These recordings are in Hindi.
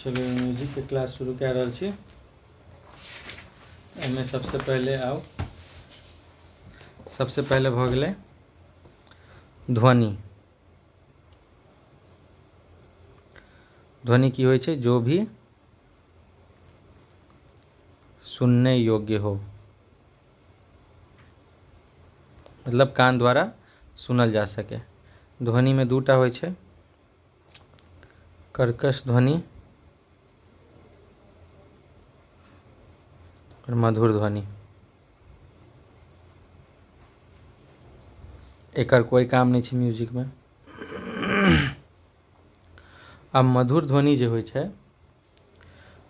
चलो म्यूजिक के क्लास शुरू कए रहल छी एहिमे सबसँ पहिले आउ सबसँ पहिले भऽ गेलै ध्वनि ध्वनि की हो छै जो भी सुनने योग्य हो मतलब कान द्वारा सुनल जा सके ध्वनि में दूटा हो कर्कश ध्वनि और मधुर ध्वनि एकर कोई काम नहीं छै म्यूजिक में अब मधुर ध्वनि जो है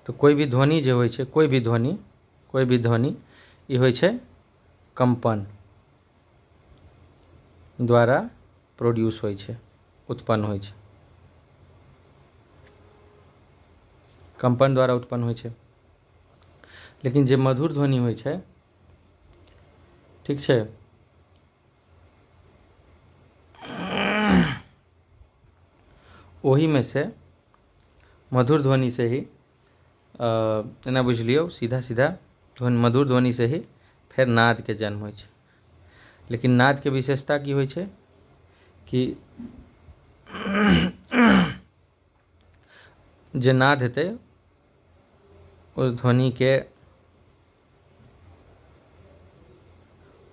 तो कोई भी ध्वनि जो होइ कोई भी ध्वनि कोई भी ध्वनि ये होइ कंपन द्वारा प्रोड्यूस हो उत्पन्न हो कंपन द्वारा उत्पन्न हो लेकिन जो मधुर ध्वनि हो ठीक ठीक वही में से मधुर ध्वनि से ही एना बुझ लियो सीधा सीधा ध्वनि मधुर ध्वनि से ही फिर नाद के जन्म हो लेकिन नाद के विशेषता की होइ कि जे नाद हेतै ध्वनि के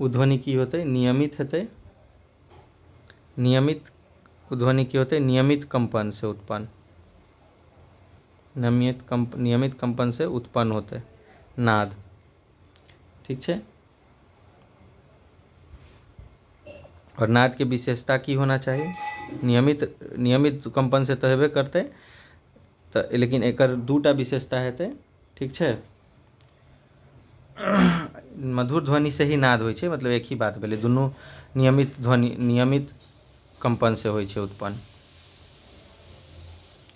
उध्वनि की होते नियमित हेतु नियमित उध्वनि की होते नियमित कंपन से उत्पन्न नियमित कंप नियमित कंपन से उत्पन्न होते नाद ठीक है और नाद के विशेषता की होना चाहिए नियमित नियमित कंपन से तो हेबे करते तो लेकिन एक दूटा विशेषता हेतु ठीक है मधुर ध्वनि से ही नाद होइ छै मतलब एक ही बात भेलै दुनू नियमित ध्वनि नियमित कंपनसँ होइ छै उत्पन्न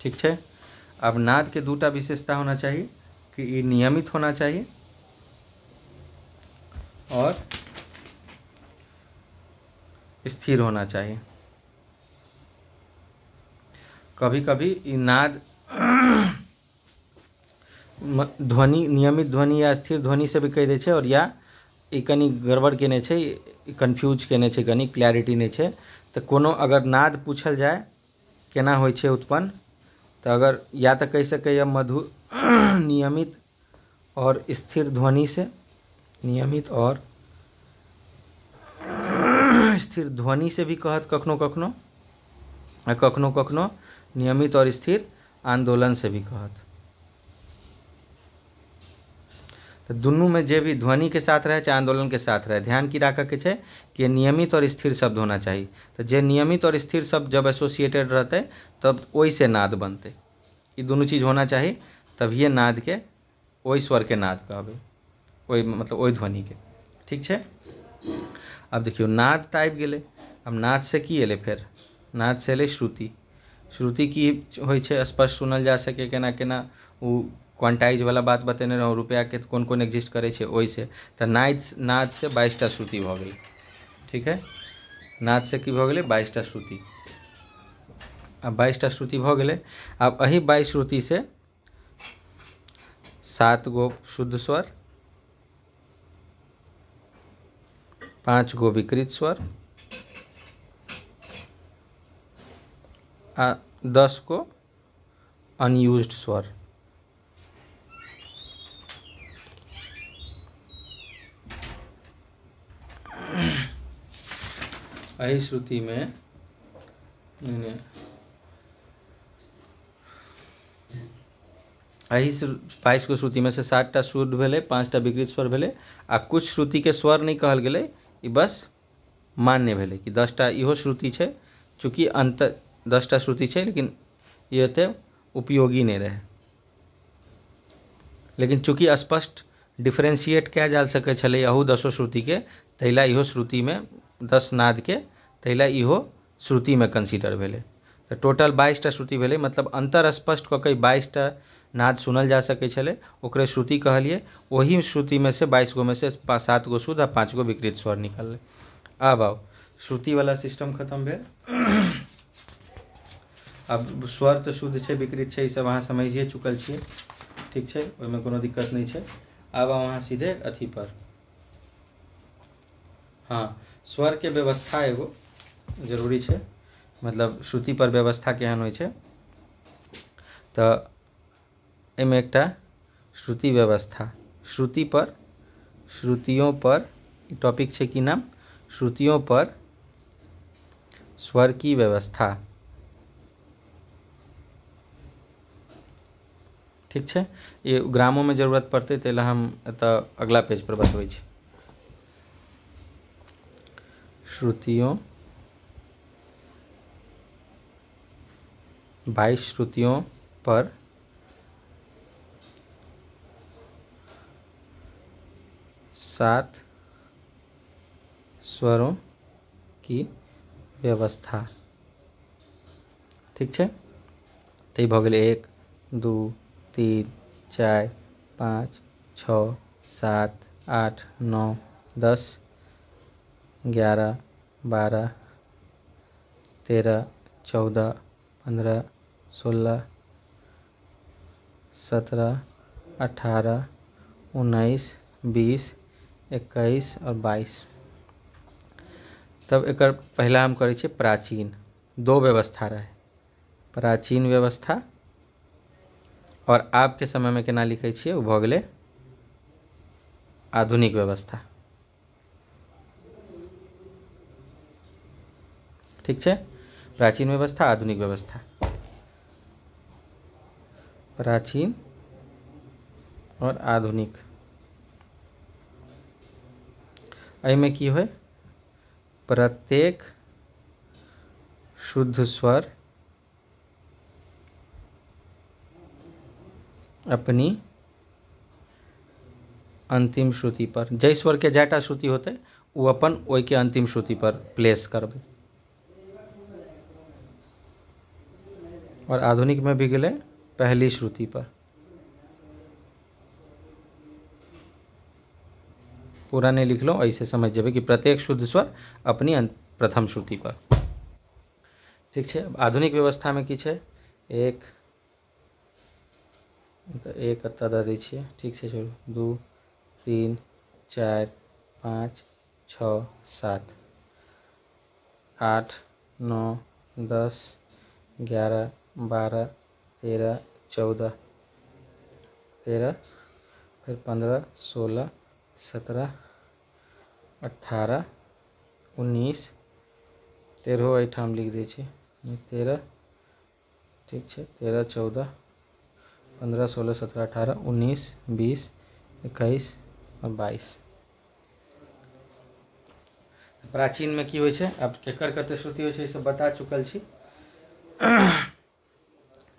ठीक छै अब नाद के दूटा विशेषता होना चाहिए कि ई नियमित होना चाहिए और स्थिर होना चाहिए कभी कभी ई नाद ध्वनि नियमित ध्वनि या स्थिर ध्वनि से भी कह दै और या ई कनि गड़बड़ केने कन्फ्यूज केने कनि क्लैरिटी नहीं है तो कोनो अगर नाद पूछल जाए केना हो उत्पन्न तो अगर या तो कह सक मधु नियमित और स्थिर ध्वनि से नियमित और स्थिर ध्वनि से भी कहत कखनो कखनो कखनो कखनो नियमित और स्थिर आंदोलन से भी कहत तो दुनू में जो भी के साथ रहे चाहे के साथ रहे ध्यान की के है कि नियमित और स्थिर शब्द होना चाहिए तो जे नियमित और स्थिर शब्द जब एसोसिएटेड रहते तब से नाद बनते ये दोनों चीज होना चाहिए तभी नाद के वही स्वर के नाद कहे वही मतलब ध्वनि के ठीक है अब देखियो नाद तो आबि नाद से कि अल फिर नाद से अल श्रुति श्रुति की हो स्पष्ट सुनल जा सके केना केना क्वांटाइज वाला बात बतेने रुपया के कौन कौन एग्जिस्ट करै छै से तो नाच से बाईसटा श्रुति भग ठीक है नाच से कि गेलै बाईसटा श्रुति आब बाइसटा श्रुति भऽ अब अही बाईस श्रुति से सात गो शुद्ध स्वर पाँच गो विकृत स्वर आ दस गो अनयूज्ड स्वर अहिश्रुति में एहि बाईस गो श्रुति में से सात टा शुद्ध भेले पाँच टा विकृत स्वर भेले आ कुछ श्रुति के स्वर नहीं कहल गए बस मान्य भले कि दस टा इहो श्रुति है चूँकि अंत दस टा श्रुति है लेकिन ये ते उपयोगी नहीं रहे लेकिन चूँकि स्पष्ट डिफ्रेंशिएट क्या जा सके अहू दसो श्रुति के तैला इहो श्रुति में दस नाद के ताहि इो श्रुति में कंसीडर भेले तो टोटल बाइसटा श्रुति भेले मतलब अंतर स्पष्ट कऽ के बाईस नाद सुनल जा सके छलै ओकरे श्रुति वही श्रुति में से गो में से सात गो शुद्ध आ पाँच गो विकृत स्वर अब आओ श्रुति वाला सिस्टम खत्म भेल अब स्वर तो शुद्ध छै विकृत छै ईसभ अहाँ समझिए चुकल छे ठीक छै में कोनो दिक्कत नहीं है अब अहाँ सीधे पर हाँ के व्यवस्था एगो जरूरी है मतलब श्रुति पर व्यवस्था केहन हो છે श्रुति व्यवस्था श्रुति पर श्रुतियों पर टॉपिक छै की नाम श्रुतियों पर स्वर की व्यवस्था ठीक है ये ग्रामों में जरूरत पड़ते तेल हम तो अगला पेज पर बतबै श्रुतियों बाईस श्रुतियों पर सात स्वरों की व्यवस्था ठीक है तो ये गेल एक दू तीन चार पाँच छ सात आठ नौ दस ग्यारह बारह तेरह चौदह पंद्रह सोलह सत्रह अठारह उन्नीस बीस इक्कीस और बाइस तब एक पहला हम करे प्राचीन दो व्यवस्था रहे प्राचीन व्यवस्था और आपके समय में केना लिखे छे ओ भऽ आधुनिक व्यवस्था ठीक है प्राचीन व्यवस्था आधुनिक व्यवस्था प्राचीन और आधुनिक एहिमे की होय प्रत्येक शुद्ध स्वर अपनी अंतिम श्रुति पर जय स्वर के जैटा श्रुति होते वो अपन वही के अंतिम श्रुति पर प्लेस करबे और आधुनिक में भी गए पहली श्रुति पर पूरा नहीं लिख लो ऐसे समझ जाए कि प्रत्येक शुद्ध स्वर अपनी अं- प्रथम श्रुति पर ठीक है आधुनिक व्यवस्था में की है एक तो एक अत्ता दी छे ठीक है चलो दू तीन चार पाँच छ सात आठ नौ दस ग्यारह बारह तेरह चौदह तेरह फिर पंद्रह सोलह सत्रह अठारह उन्नीस तेरह एहिठाम लिख दै तेरह ठीक है तेरह चौदह पंद्रह सोलह सत्रह अठारह उन्नीस बीस इक्कीस और बाईस प्राचीन में की होकर कत श्रुति हो सब बता चुकल छी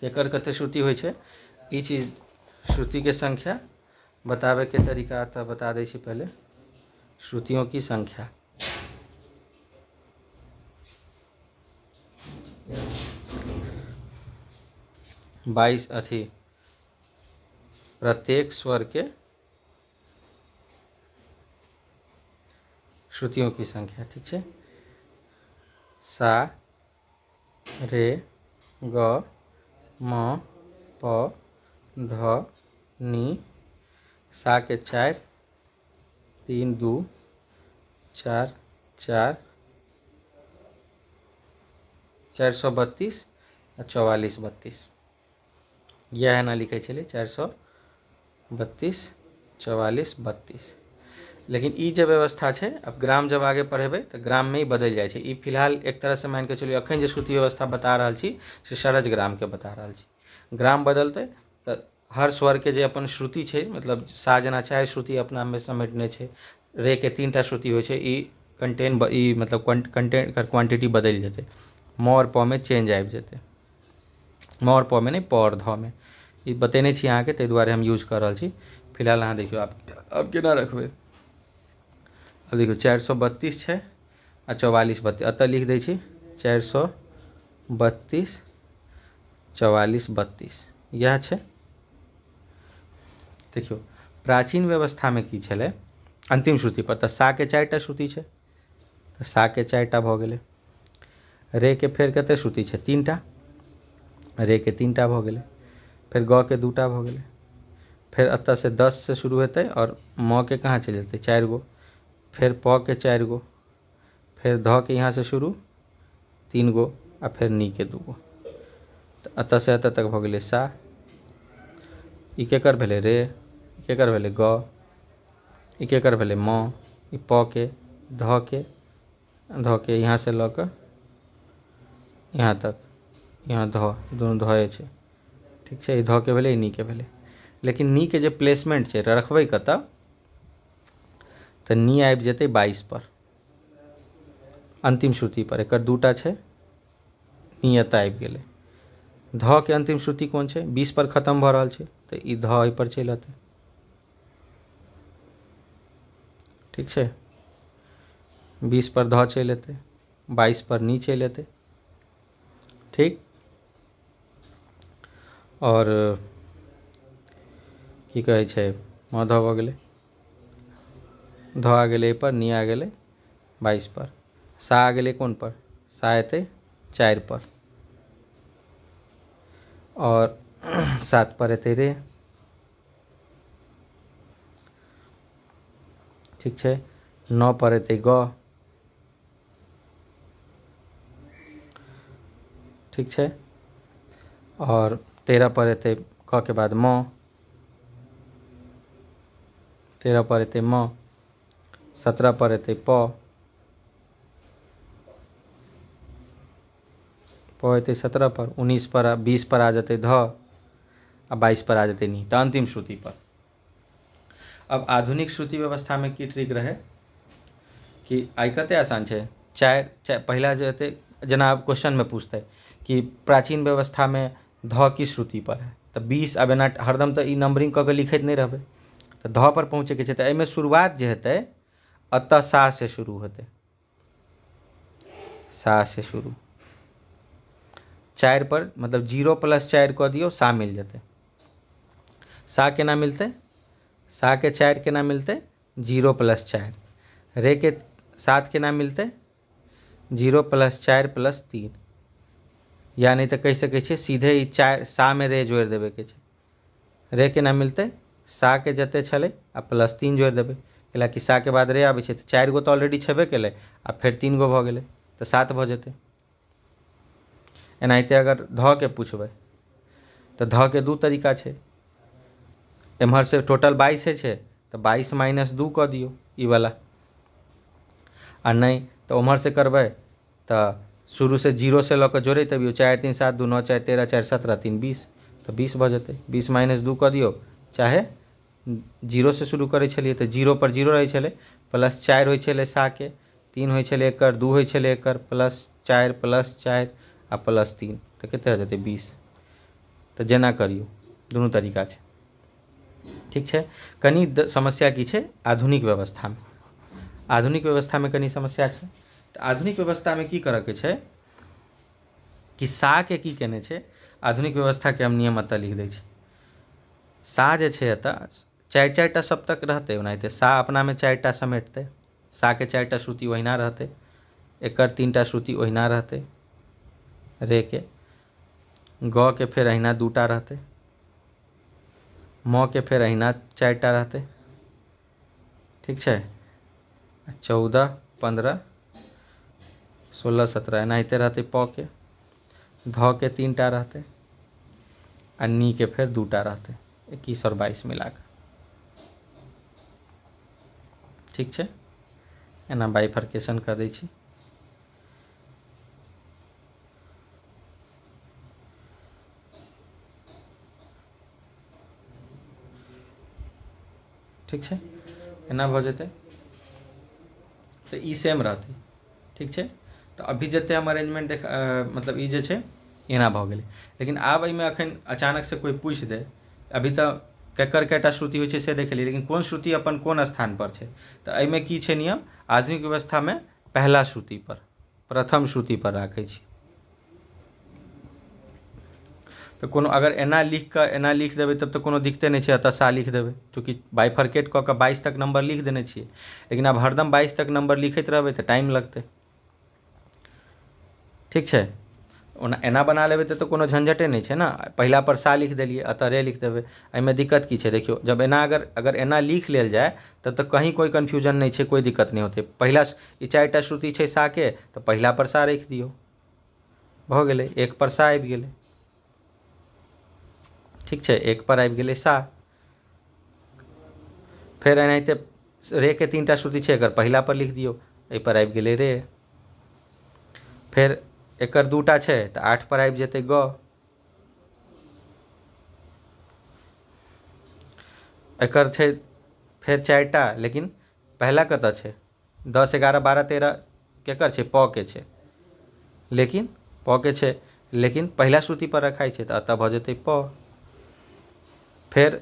एकर कते श्रुति हो चीज श्रुति के संख्या बताबे के तरीका तो बता दें पहले श्रुतियों की संख्या बाईस अथि प्रत्येक स्वर के श्रुतियों की संख्या ठीक है सा रे ग म प ध नी सा के चार तीन दू चार चार चार सौ बत्तीस आ चौवालीस बत्तीस यह है ना लिखे चलिए चार सौ बत्तीस चौवालीस बत्तीस लेकिन ई जो व्यवस्था है अब ग्राम जब आगे पढ़ेबै तो ग्राम में ही बदल जाए फिलहाल एक से मान के चलिए अखन जो श्रुति व्यवस्था बता रहा छी से सरज के बता रहा ग्राम बदलते तो हर स्वर के अपन श्रुति है मतलब सा जना चारि श्रुति में समेटने से रे के तीन टा श्रुति हो कंटेन मतलब कंटेन क्वान्टिटी बदल जेतै मोर पौ में चेंज आबि जेतै मोर पौ में नहीं पौर ध में बतेने छी के ताहि दुआरे हम यूज कर रहल छी फिलहाल अहाँ देखियो आप अब केना रखबै अब देखियो चार सौ बत्तीस है आ चौवालीस बत्तीस अत लिख दी चार सौ बत्तीस चौवालीस बत्तीस यह है देखियो प्राचीन में की अंतिम श्रुति पर तो सा के चार श्रुति है तो सा के चार भऽ रे के फिर कतेक श्रुति है तीन टा रे के तीन टा भऽ फिर ग के दूटा टा फिर गेलै से दस से शुरू हेतै और म के कहाँ चल जाते चार गो फिर प के चार गो फिर ध के से शुरू तीन गो आ फिर नी के दू गो तो अत से अत तक भले सा ई केकर भेलै रे ई केकर ग ई केकर म प के ध के ध के यहाँ से कऽ यहाँ तक यहाँ ध दोनों धए ठीक है ध के भले नी के भले लेकिन नी के जे प्लेसमेंट है रखबे कत तो नी जते बाईस पर अंतिम श्रुति पर एक दूटा है नी एतय आबि ध के अंतिम श्रुति कोन छै बीसपर खतम भऽ रहल छै तऽ ई ध पर चल अत ठीक है बीस पर ध चल अत बाईस पर नी चल अत ठीक और की कहे छै माधव भऽ गेलै ध आ गेलै पर नी आ गए बाईस पर सा आ गए कौन पर सा एत चार पर और सात पर एत रे ठीक है नौ पर एत ग ठीक है और तेरह पर एत क के बाद म तेरह पर एत म सत्रह पर रहते प प सत्रह पर उन्नीस पर बीस पर आ जाते ध आ बाईस पर आ जाते नहीं तो अंतिम श्रुति पर अब आधुनिक श्रुति व्यवस्था में की ट्रिक रहे कि आई कते आसान है चार, चार पहला जो है जना आप क्वेश्चन में पूछते कि प्राचीन व्यवस्था में ध की श्रुति पर है तो बीस अब एना हरदम तो नंबरिंग कह के नहीं रहें तो ध पर पहुँचे के तऽ तो शुरुआत जो है अतः सा से शुरू होते सा से शुरू चार पर मतलब जीरो प्लस चार कह दियो सा मिल जाते सा ना मिलते सा के चार केना मिलते जीरो प्लस चार रे के सात ना मिलते जीरो प्लस चार प्लस तीन यानी तो कह सकें सीधे ही चार सा में रे जोड़ देवे के रे ना मिलते सा के जते छले आ प्लस तीन जोड़ देवे कैला कि के बाद रे आबे छै त चार गो त ऑलरेडी छेबे केले आ फेर तीन गो भ गेले त सात भ जते एनाहिते अगर धऽके त ध के दू तरीका छै से टोटल बाईस छै तऽ बाइस माइनस दू दियो ई वाला आ नहि तऽ ओम्हरसँ करबै तऽ शुरूसँ से लऽ कऽ जोड़ैत अबियौ चार तीन सात दू नौ चार तेरह चार सत्रह तीन बीस तो बीस भ जते बीस माइनस दू क दियो चाहे जीरो से शुरू करै तो जीरो पर जीरो रहे छलै प्लस चार हो छलै साके तीन होइ एकर दू होइ एकर प्लस चार प्लस चार आ प्लस तीन तो कतेक हो जाते बीस तो जेना करियो दोनों तरीका है ठीक है कनि समस्या की है आधुनिक व्यवस्था में आधुनिक व्यवस्था में कनी समस्या है तो आधुनिक व्यवस्थामे की करयके छै कि के की केने आधुनिक आधुनिक के हम नियम अत लिख दी सा जे छै चारि चार सब सप्तक रहते ओनाते सा में चारि टा समेटतै के चारि श्रुति ओहिना रहते एकर तीन टा श्रुति ओहिना रहते रे के ग के फिर अहिना दूटा रहते म के फिर अहिना चारि रहते ठीक है चौदह पंद्रह सोलह सत्रह एनाते रहते प के ध के तीन टा रहते आ नी के फिर दूटा रहते इक्कीस और बाईस मिलाकर ठीक है एना बाइफर्केशन कर दै छी ठीक है एना भ जेतै तो ई सेम रहते ठीक है तो अभी जते हम अरेंजमेंट देख मतलब ई जे छे एना भ गेलै लेकिन आब एहिमे अचानक से कोई पूछ दे अभी तो ककर कैट श्रुति होइ छै से देख लेकिन कोन श्रुति अपन कोन स्थान छै तऽ एहिमे की छै नियम आधुनिक व्यवस्थामे श्रुति पर प्रथम पर राखै छी तऽ कोनो अगर एना लिख कऽ एना लिख देबै तब तऽ कोनो दिक्कते नहि छै एतऽ सा लिख देबै चूँकि बाइफर्केट कऽ कऽ बाइस तक नम्बर लिख देने छियै लेकिन आब हरदम बाइस तक नम्बर लिखैत रहबै तऽ टाइम लगतै ठीक छै एना बना लेबे तो कोनो झंझटे है ना पहला पर सा लिख दिलिए अतः रे लिख देबै में दिक्कत की है देखियो जब एना अगर अगर एना लिख लेल जाए तब तो कहीं कोई कन्फ्यूजन नहीं है कोई दिक्कत नहीं होते पहला ई चारिटा श्रुति के तो पहला पर सा रख दियो भऽ गए एक पर सा आबि गेलै ठीक है एक पर आबि गेलै सा फिर एनाते रे के तीन टा श्रुति है अगर पहला पर लिख दियौ पर आबि गेलै रे फिर एक दूटा है तो आठ पर आबि जेतै ग एकर फिर फेर चारिटा लेकिन पहला कत है दस एगारह बारह तेरह केकर छे प के छे लेकिन प के छे लेकिन पहला श्रुति पर रखा है अत भ भऽ प फिर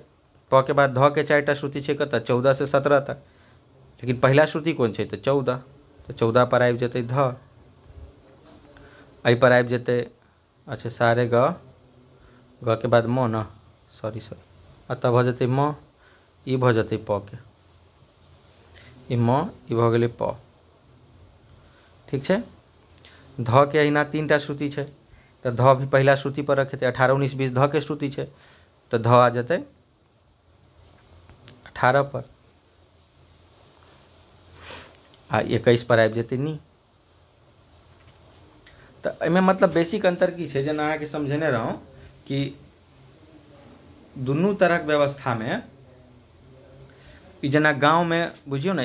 प के बाद ध के चार श्रुति है कत चौदह से सत्रह तक लेकिन पहला श्रुति कौन है तो चौदह तो चौदह पर आबि जेतै ध अभी पर आबि जेतै अच्छा सारे ग ग के बाद म न सॉरी सॉरी आ तब हो जेतै म ई भ जेतै प के ई म ई भ गेलै प ठीक छै ध के अहिना तीनटा श्रुति छै त ध भी पहिला श्रुति पर रखेतै 18 19 20 ध के श्रुति छै त ध आ जेतै 18 पर आ 21 पर आबि जेतै नी तो एहिमे मतलब बेसिक अंतर की है जेना अहाँ समझने रहूँ कि दुनू तरहक व्यवस्था में जना गाँव में बुझियो ना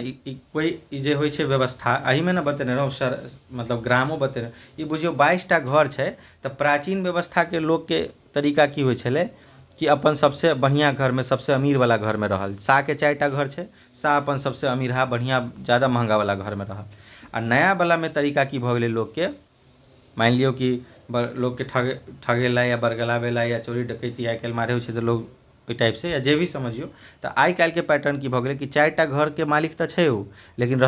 कोई जो व्यवस्था जे में ना व्यवस्था बतेने रहौँ सर मतलब ग्रामो बतेने बुझियो बाईस टा घर है तो प्राचीन लोग के तरीका की हो कि अपन सबसे बढ़िया घर में सबसे अमीर वाला घर में रहल शाहके के टा घर है सा अपन सबसे अमीर बढ़िया ज़्यादा महंगा वाला घर में रहल आ नया वाला में तरीका की भले लोग के मान लियो कि लोग के ठगे ठगेला या बरगलावेला या चोरी डकैती आई काल्हि मारे होइ तो लोग से या जे भी समझियो तो आइ के पैटर्न की भगले कि चार टा के मालिक तो है वो लेकिन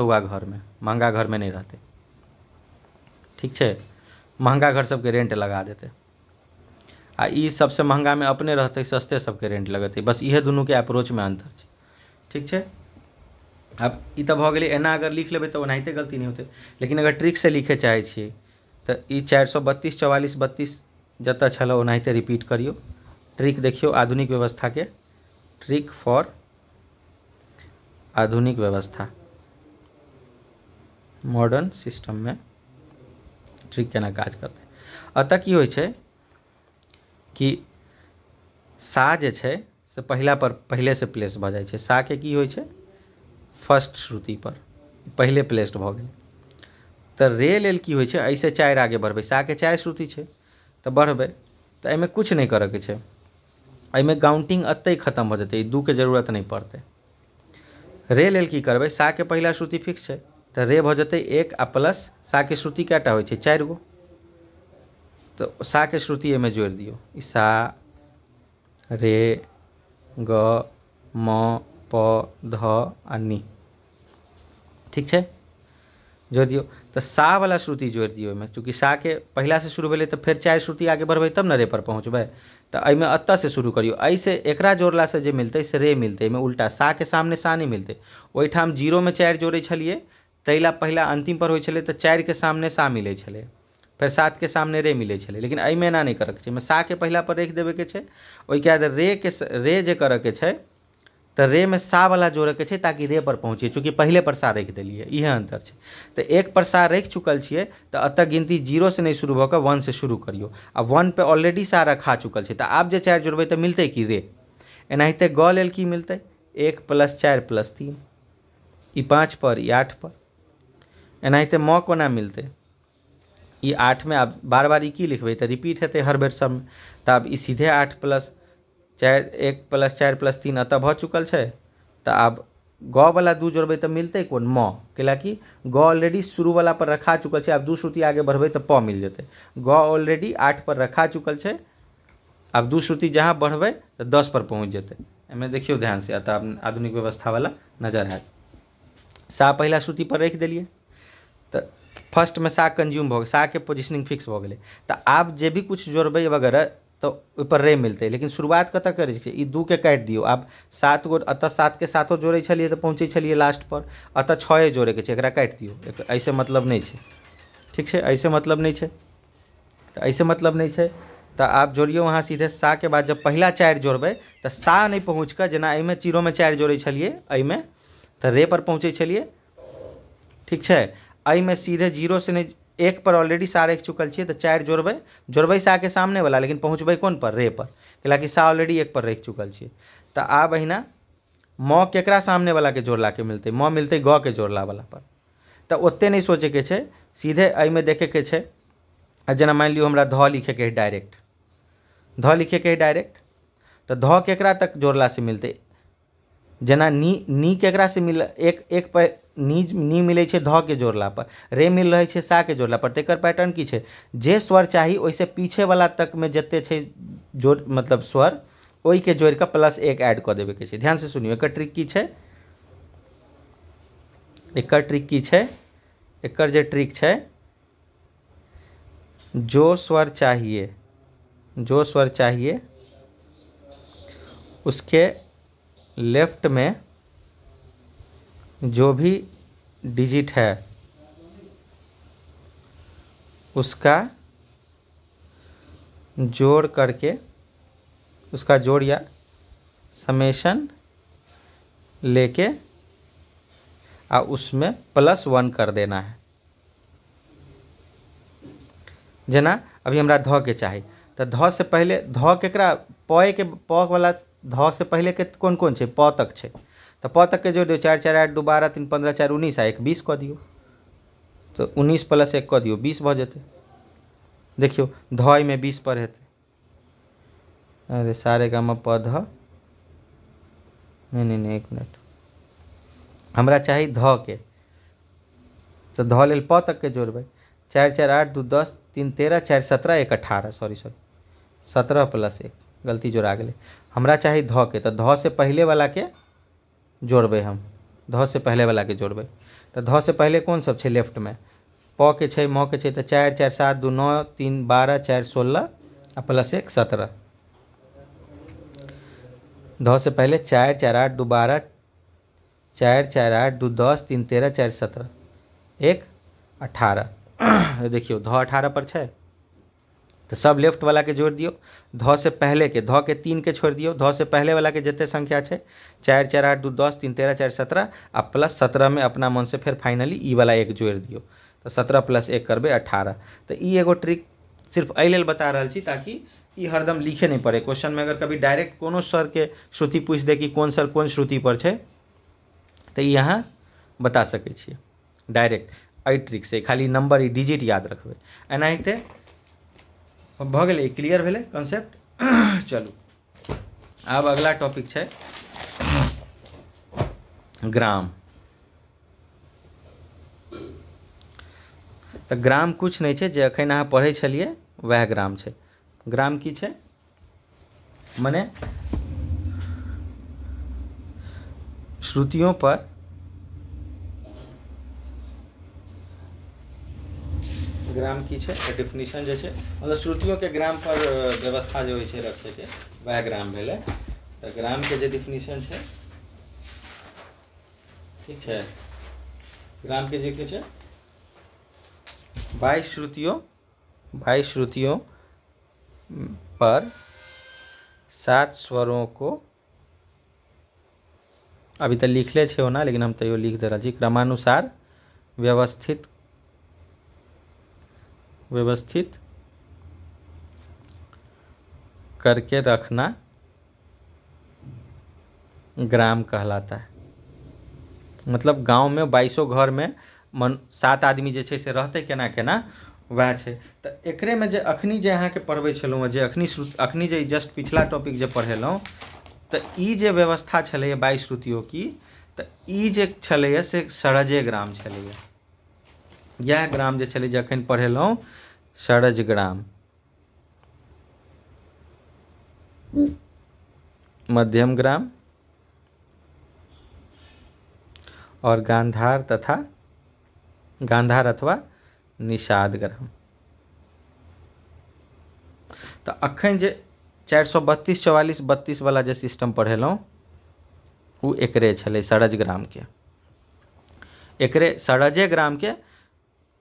हुआ घर में महंगा घर में नहीं रहते ठीक है महंगा घर सबके रेंट लगा देते आ ई महंगा में अपने रहते सस्ते सबके रेंट लगते बस इहे दुनूके अप्रोचमे अन्तर छै ठीक है अब ई तऽ भऽ एना अगर लिख लेते तो ओनाहिते गलती नहीं होते लेकिन अगर ट्रिक से लिखे चाहे तो ई सौ बत्तीस चौवालीस बत्तीस जत छलए रिपीट करियो ट्रिक देखियो आधुनिक व्यवस्था के ट्रिक फॉर आधुनिक व्यवस्था मॉडर्न सिस्टम में ट्रिक केना काज करते एतय की होइ कि सा जे छै से पहला पर पहले से प्लेस भ जाइ सा के की होइ फर्स्ट श्रुति पर पहले प्लेस्ड भ गेल तऽ रे लेल की होइ छै एहिसँ चारि आगे बढ़बै साके चारि श्रुति छै तऽ बढ़बै तऽ एहिमे किछु नहि करयके छै एहिमे काउंटिंग एतहि खतम भऽ जेतै ई दूके जरूरत नहि पड़तै रे लेल की करबै साके पहिला श्रुति फिक्स छै तऽ रे भऽ जेतै एक आ प्लस के श्रुति कएटा होइ छै चारि गो तऽ के श्रुति एहिमे जोड़ि दियौ ई सा रे ग म प ध आ नी ठीक छै जोड़ि दियौ तो सा वाला श्रुति जोड़ दियो में चूँकि पहला से शुरू भले तो फिर चार श्रुति आगे बढ़े तब ने रेपर पहुँचबै तऽ तो अत से शुरू करियौ से एकरा जोड़ला जे मिलते से रे मिलते में उल्टा के सामने सा नहीं मिलते ओहिठाम जीरो में चार छलियै तैला पहला अंतिम पर हो तो चार के सामने सा मिले फिर सात के सामने रे मिले लेकिन लेकिन में एना नहीं करऽके छै एहिमे साके पहिलापर राखि देबैके छै के बाद रे जे करऽके छै तो रे में सा वाला जोड़े के ताकि रे पर पहुँचे चूँकि पहिले प्रसार राखि देलियै यह अंतर है तो एक सा रख चुकल छे तो अत गिनती से नहीं शुरू भऽ वन से शुरू करियो आ पे ऑलरेडी सा खा चुकल छै तो आप जो चार जोड़े तो मिलते कि रे एनाते ग लेल की मिलते एक प्लस चार प्लस तीन ई पर ई पर एनाते म कोना मिलते ई में आप बार बार ई की लिखबै तो रिपीट हेतर हर बेर सब में आब सीधे आठ प्लस चार एक प्लस चार प्लस तीन अत भ चुकल है तो आब गवला दू जोड़े तो मिलते कोन म कि ग ऑलरेडी वाला पर रखा चुकल है आप दू श्रुति आगे बढ़े तो प मिल जेतै ग ऑलरेडी आठ पर रखा चुकल है आब दू श्रुति जहाँ बढ़े तो दस पर पहुँच जेतै देखियो ध्यान से एतऽ आधुनिक वाला नजर है सा पहला श्रुति पर दिलिए तो फर्स्ट में सा कंज्यूम भ सा के पोजिशनिंग फिक्स भऽ तो तऽ आब जे भी कुछ जोड़े वगैरह तो ऊपर रे मिलते लेकिन शुरुआत कत करै दू के काटि दियो सात गो सात के सातो जोड़ै तो पहुँचे छे लास्ट पर अत छ जोड़े के एक काटि दियो ऐसे मतलब नहीं है ठीक है ऐसे मतलब नहीं है तो ऐसे मतलब नहीं है तो आप जोड़ियौ वहाँ सीधे के बाद जब पहला चार जोड़बै तो सा नहीं पहुँच कर जेना में चार जोड़े छे छलियै तो रे पर पहुँचे छे ठीक अ में सीधे से नहीं एक पर ऑलरेडी सा रख चुकल तो चार जोड़ब जोड़बे सा के सामने वाला लेकिन कौन पर रे पर कि सा ऑलरेडी एक पर रख चुकल छे तो आब अहिना म केकरा जोड़ला के मिलते म मिलते ग के जोड़ला वाला पर तऽ तो नहीं सोचे के छे सीधे एहिमे देखे के आ जना मान लियो हमरा ध लिखे के डायरेक्ट ध लिखे के डायरेक्ट तो ध केकरा तक से मिलते जना नी नी से मिल एक एक पर नी नी मिले ध के जोड़ला पर रे मिल रहै है सा के पर तकर पैटर्न की है जे स्वर चाही ओहिसँ पीछेवला तकमे जते छै जोड़ मतलब स्वर के जोड़ के प्लस एक ऐड देवे के ध्यान से सुनियो एक ट्रिक की है एक ट्रिक की है एक जे ट्रिक है जो स्वर चाहिए जो स्वर चाहिए उसके लेफ्ट में जो भी डिजिट है उसका जोड़ करके उसका जोड़ या समेशन लेके आ उसमें प्लस वन कर देना है जना अभी हमरा ध के चाहिए तो ध से पहले ध केकरा पौ के प वाला ध से पहले के कौन कौन छे प तक है तो પ के जोड़ દો चार चार आठ દુ बारह तीन पंद्रह चार उन्नीस आ एक बीस कह दियो तो उन्नीस प्लस एक कह दियो बीस भ जेतै देखियो ध में बीस पर हेत अरे सारे गाम प ध नहीं नहीं एक मिनट हमरा चाहिए ध के तो ध ले प के जोड़ब चार चार आठ दू दस तीन तेरह चार सत्रह एक अठारह सॉरी सॉरी सत्रह प्लस एक गलती जोड़ा गया हमरा ध धके तो ध से पहले वाला के जोड़बे हम ध से के जोड़बे तो ध से पहले कौन सब लेफ्ट में प के छे म के छे तो चार चार सात दू नौ तीन बारह चार सोलह आ प्लस एक सत्रह ध से पहले चार चार आठ दू बारह चार चार आठ दू दस तीन तेरह चार सत्रह एक अठारह देखियो ध अठारह पर छै तो सब के जोड़ दियो ध से पहले के ध के तीन के छोड़ दियो ध से पहले वाला के जितने संख्या है चार चार आठ दू दस तीन तेरह चार सत्रह आ प्लस सत्रह में अपना मन से फिर फाइनली ई वाला एक जोड़ दियो तो सत्रह प्लस एक करबे अठारह तो ई एगो ट्रिक सिर्फ एहि लेल बता रहल छी ताकि ई हरदम लिखे नहीं पड़े क्वेश्चन में अगर कभी डायरेक्ट कोनो के श्रुति पूछ दे कि कौन सर श्रुति पर छे तो ई अहाँ बता सकते डायरेक्ट अ ट्रिक से खाली नंबर ई डिजिट याद रखबे एनाहिते भगल क्लियर भले कॉन्सेप्ट चलू आब अगला टॉपिक है ग्राम तो ग्राम कुछ नहीं है जो अखन अहाँ पढ़े छलियै वएह ग्राम है ग्राम की छे मने श्रुतियों पर ग्राम की है डेफिनेशन जो है मतलब श्रुतियों के ग्राम पर व्यवस्था जो है रखे के वह ग्राम तो ग्राम के जो डेफिनेशन है ठीक है ग्राम के की छै बाइस श्रुतियों बाईस श्रुतियों पर सात स्वरों को अभी तक लिखले छे ओना लेकिन हम तैयो लिख दे रहा क्रमानुसार व्यवस्थित व्यवस्थित करके रखना ग्राम कहलाता है मतलब गांव में बाईसों घर में मन सात आदमी जे से रहते केना केना वह छै तऽ एकरेमे जे अखनी अहाँ के पढ़बै अखनी अखनी जे जस्ट पिछला टॉपिक जे पढ़ेलहुँ तऽ ई व्यवस्था छे बाई श्रुतियों की तऽ ई से सरजे ग्राम छे इएह ग्राम जे छलै जे षडज ग्राम मध्यम ग्राम और गांधार तथा गांधार अथवा निषाद ग्राम तो अखन जे चार सौ बत्तीस चौवालीस बत्तीस वाला जो सिस्टम पढ़ेलहुँ ओ एकरे छलै सड़ज के एकरे सड़जे ग्राम के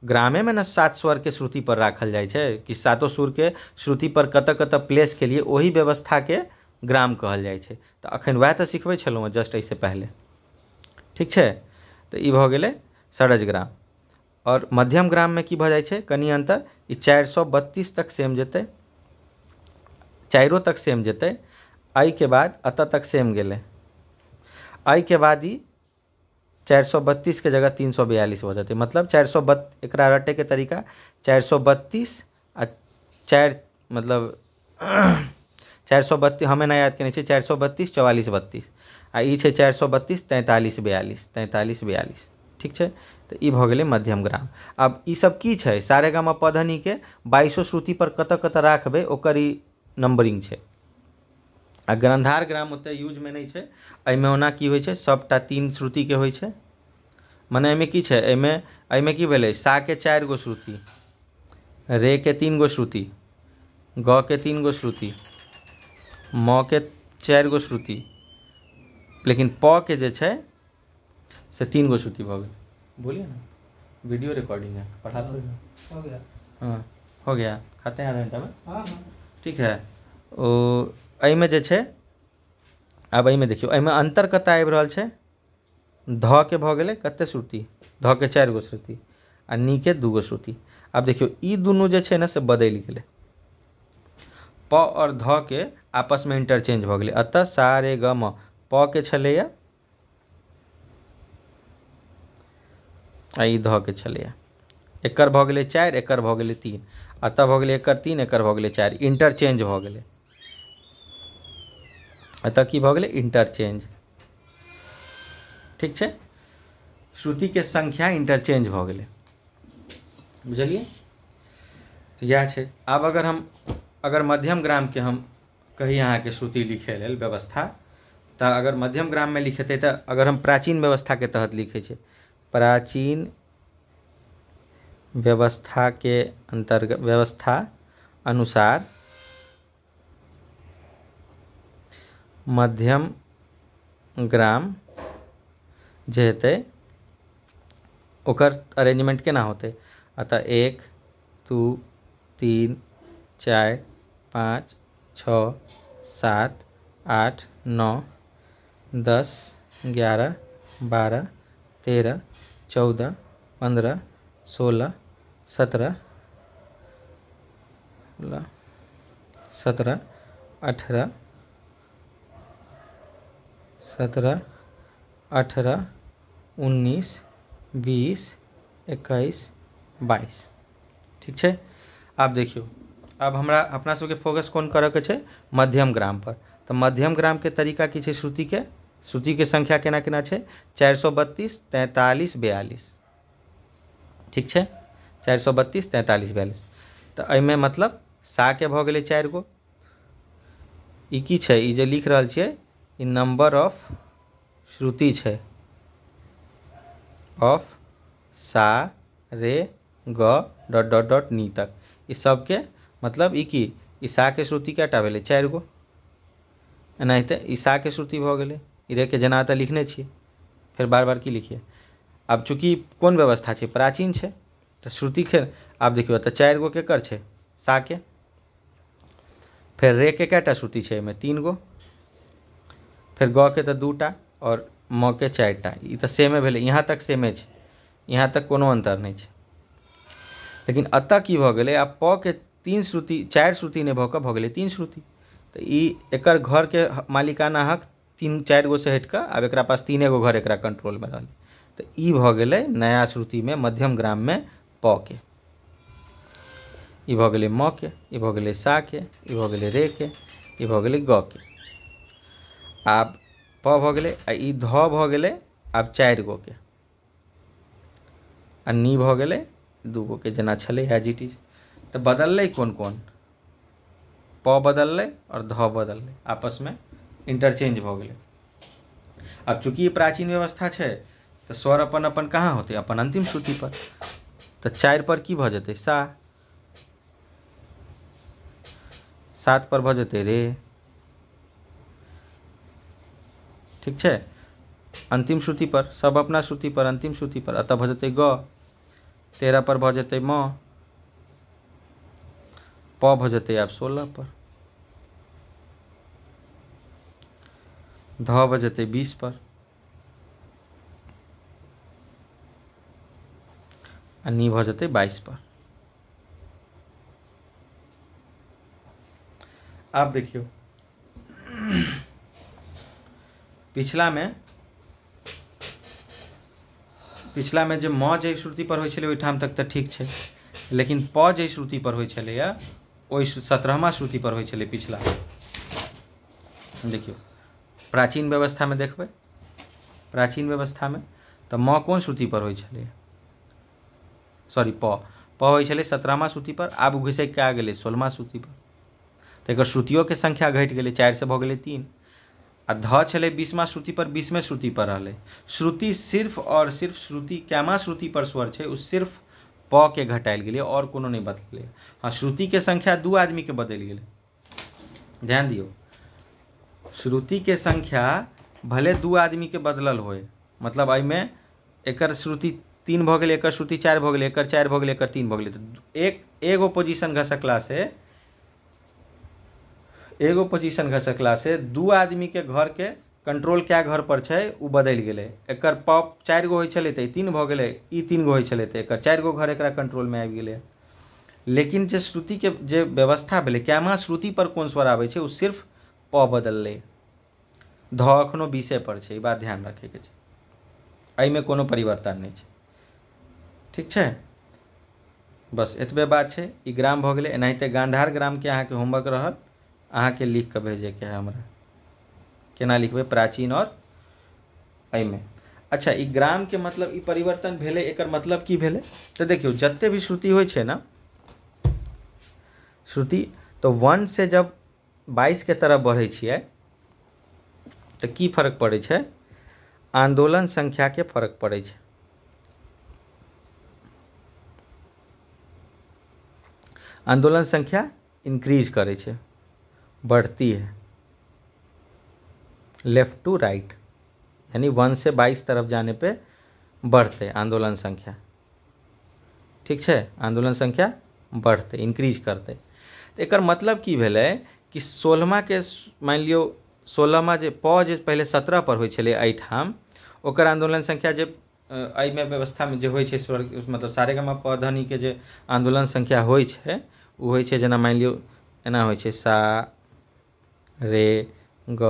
ग्रामे में ना सात स्वर श्रुति पर राखल जाए छे कि के श्रुति पर कत कत प्लेस वही व्यवस्था के ग्राम कहल जाए छे तो अखन वह तो सिखबै छो जस्ट एहिसँ पहले ठीक है तो ई भऽ गेलै षडज ग्राम और मध्यम ग्राम में भऽ जाइ छै कनि अंतर ई चारि बत्तीस तक सेम जेतै चारों तक सेम आई के बाद अत तक सेम आई के बाद ई चार सौ बत्तीस के जगह तीन सौ बयालीस हो जाते मतलब चार सौ बत् एक रटे के तरीका चार सौ बत्तीस आ चार मतलब चार सौ बत्तीस हमें ना याद करनी चाहिए चार सौ बत्तीस चौवालीस बत्तीस आ ई है चार सौ बत्तीस तैंतालीस बयालीस तैंतालीस बयालीस ठीक है तो ई भग मध्यम ग्राम अब इस सब की छै सारेगामा पधनीके श्रुति पर कत कत राखबे ओकर ई नम्बरिंग आ ग्रन्थार ग्राम यूज में नहीं है अमे ओना की होइ तीन श्रुति के छै मने एहिमे की है कि सा के चार गो श्रुति रे के तीन गो श्रुति ग के तीन गो श्रुति म के चार गो श्रुति लेकिन प के जे छै से तीन गो श्रुति भ बोलिए ना वीडियो रिकॉर्डिंग है पढ़ा दो हो गया हाँ हो गया खाते हैं आधा घंटा में हाँ, हाँ। ठीक है ओ अमे आब एहिमे देखियो अमे अंतर कत आबि रहल छै धके भऽ गेलै कतेक श्रुति ध के चार गो श्रुति आ नी के दू गो श्रुति आब देखियो ई दुनू जे छे ना से बदल गए प और ध के आपस में इंटरचेंज भऽ गए अतः सा रे ग म प के छलैए आ ई ध के छलैए एकर भऽ गए चार एकर भऽ गए तीन अतः भऽ गए एकर तीन एकर भऽ गए चार इंटरचेंज भऽ गए अतः कि भऽ इंटरचेंज ठीक श्रुति के संख्या इंटरचेंज भले बुझलिए बुझलियै इएह आब अगर हम अगर मध्यम ग्राम के हम कही के श्रुति लिखे लेल व्यवस्था तो अगर मध्यम ग्राम में लिखते तो अगर हम प्राचीन व्यवस्था के तहत लिखे छे प्राचीन के अंतर्गत व्यवस्था अनुसार मध्यम ग्राम जे हेत ओकर अरेंजमेंट केना होते अतः एक दू तीन चार पाँच छ सात आठ नौ दस ग्यारह बारह तेरह चौदह पंद्रह सोलह सत्रह सत्रह अठारह सत्रह अठारह उन्नीस बीस इक्कीस बाईस ठीक है आप देखियो अब हमरा अपना सबके फोकस कौन कर मध्यम ग्राम पर तो मध्यम के तरीका की के श्रुति के संख्या केना केना छै चार सौ बत्तीस तैंतालीस बयालीस ठीक है चार सौ बत्तीस तैंतालीस बयालीस तो एहिमे मतलब के भ गए चारि गो ई की लिख रहा है in नंबर ऑफ श्रुति है ऑफ सा रे ग डॉट डॉट डॉट नी तक इस सब के मतलब ई की ईसा के श्रुति क्या भेलै चार गो एनाहिते ईसा के श्रुति भऽ गए ई के जना लिखने छे फिर बार बार की लिखिए आब चूँकि कौन व्यवस्था है प्राचीन है तो श्रुति फेर आप देखियौ तो चार गो केकर छै सा के फिर रे के कैटा श्रुति है एहिमे तीन गो फिर ग के तो दू टा और मके चारि टा तो सेमे भले यहाँ तक सेमे यहाँ तक कोनो अंतर नहीं है लेकिन अत की भऽ आ आब प के तीन श्रुति चार श्रुति नहीं भऽ कऽ भऽ तीन श्रुति तो एक घर के मालिकाना हक तीन चार गो से हटि कऽ आब एक पास तीने गो घर एक कंट्रोल में रहें तो भऽ गेलै नया में मध्यम में प के ई भऽ म के ई सा के ई रे के ई भऽ ग के आब प भऽ गेलै आ ध भऽ गेलै आब गो के आ नी भऽ गेलै दू के जेना छलै एज इट इज तऽ बदललै कोन कोन प बदललै और ध बदल आपस में इंटरचेंज भ गए अब चूंकि प्राचीन व्यवस्था है तो स्वर अपन अपन कहाँ होते अपन अंतिम अन्तिम पर तो चार पर की भऽ सा सात पर भऽ जेतै रे ठीक है अंतिम श्रुति पर सब अपना श्रुति पर अंतिम श्रुति पर अतः भ जेतै ग तेरह पर भ जेतै म प भ जेतै आप सोलह पर ध भ जेतै बीस पर नी भ जेतै बाईस पर आप देखियो पिछला में पिछला में जो म जय श्रुति पर होइ तक तो ठीक है लेकिन प जय श्रुति पर हो छलैए सत्रहमा श्रुति पर हो पिछला देखियो प्राचीन व्यवस्था में देखबे प्राचीन में तो म कौन श्रुति पर हो सॉरी प प हो छलै सत्रहमा श्रुति पर आब के आ गए सोलहवा श्रुति पर एक श्रुतियों के संख्या गए चार से भ गए तीन आ ध बीसमा श्रुति पर बीसमे श्रुति पर रहलै श्रुति सिर्फ और सिर्फ श्रुति कैमा श्रुति पर स्वर छै उस सिर्फ प के घटायल गेलै नहीं बदल नहि हाँ श्रुति श्रुतिके संख्या दू आदमी के बदल गए ध्यान श्रुति के संख्या भले दू आदमी के बदलल हो मतलब में एक श्रुति तीन भऽ एक एकर श्रुति चार भऽ गेलै एकर चारि भऽ तीन भऽ गेलै तऽ एक एगो पोजिशन से एगो पोजीशन घसकला से दू आदमी के घर के कंट्रोल क्या घर पर है उ बदलि गए एक पप चार गो होइ तीन भ गए तीन गो होइ एक चार गो घर एक कंट्रोल में आबि गए लेकिन श्रुति के जो व्यवस्था भेलै कैमा श्रुति पर कौन स्वर आबे छै सिर्फ प बदल ध अखनों विषय पर छै बात ध्यान रखे के में कोनो परिवर्तन नहीं है ठीक है बस एतबे बात है ई ग्राम भऽ गेलै गांधार ग्राम के अहाँके होमवर्क रहा अहाँ के लिख के के है हमारा केना लिखबे प्राचीन और में अच्छा ग्राम के मतलब ई परिवर्तन भेले एकर मतलब की भेले तो देखियो जते भी श्रुति हो छै ने श्रुति तो वन से जब बाईस के तरफ बढ़े छे तो की फर्क पड़े छै आंदोलन के फर्क पड़े छै आंदोलन संख्या इंक्रीज करे छे बढ़ती है लेफ़्ट टू राइट यानी वन से बाईस तरफ जाने पे बढ़ते आंदोलन संख्या ठीक है आंदोलन संख्या बढ़ते इंक्रीज करते तो एक मतलब की कि सोलहमा के मान लियो सोलहमा जो प जो पहले सत्रह पर होठाम ओकर आंदोलन संख्या जो एहिमे व्यवस्था में होइ स्वर्ग मतलब गा प धनीके जे आंदोलन संख्या होना मान लियो एना हो सा रे ग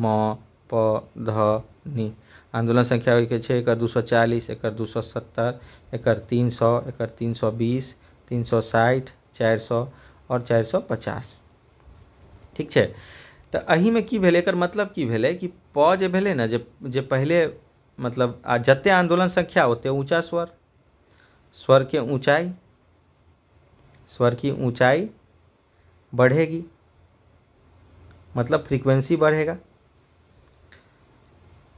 म प ध नी आंदोलन संख्या एक छै एकर दू चालीस एकर दू सौ सत्तर एकर तीन सौ एक तीन सौ बीस तीन सौ साठ चार सौ और चार सौ पचास ठीक तो अही में की भेले कर मतलब की भेले कि प जे भेले ना जे जे पहले मतलब आ आंदोलन संख्या होते ऊँचा स्वर स्वर के ऊंचाई स्वर की ऊंचाई बढ़ेगी मतलब फ्रीक्वेंसी बढ़ेगा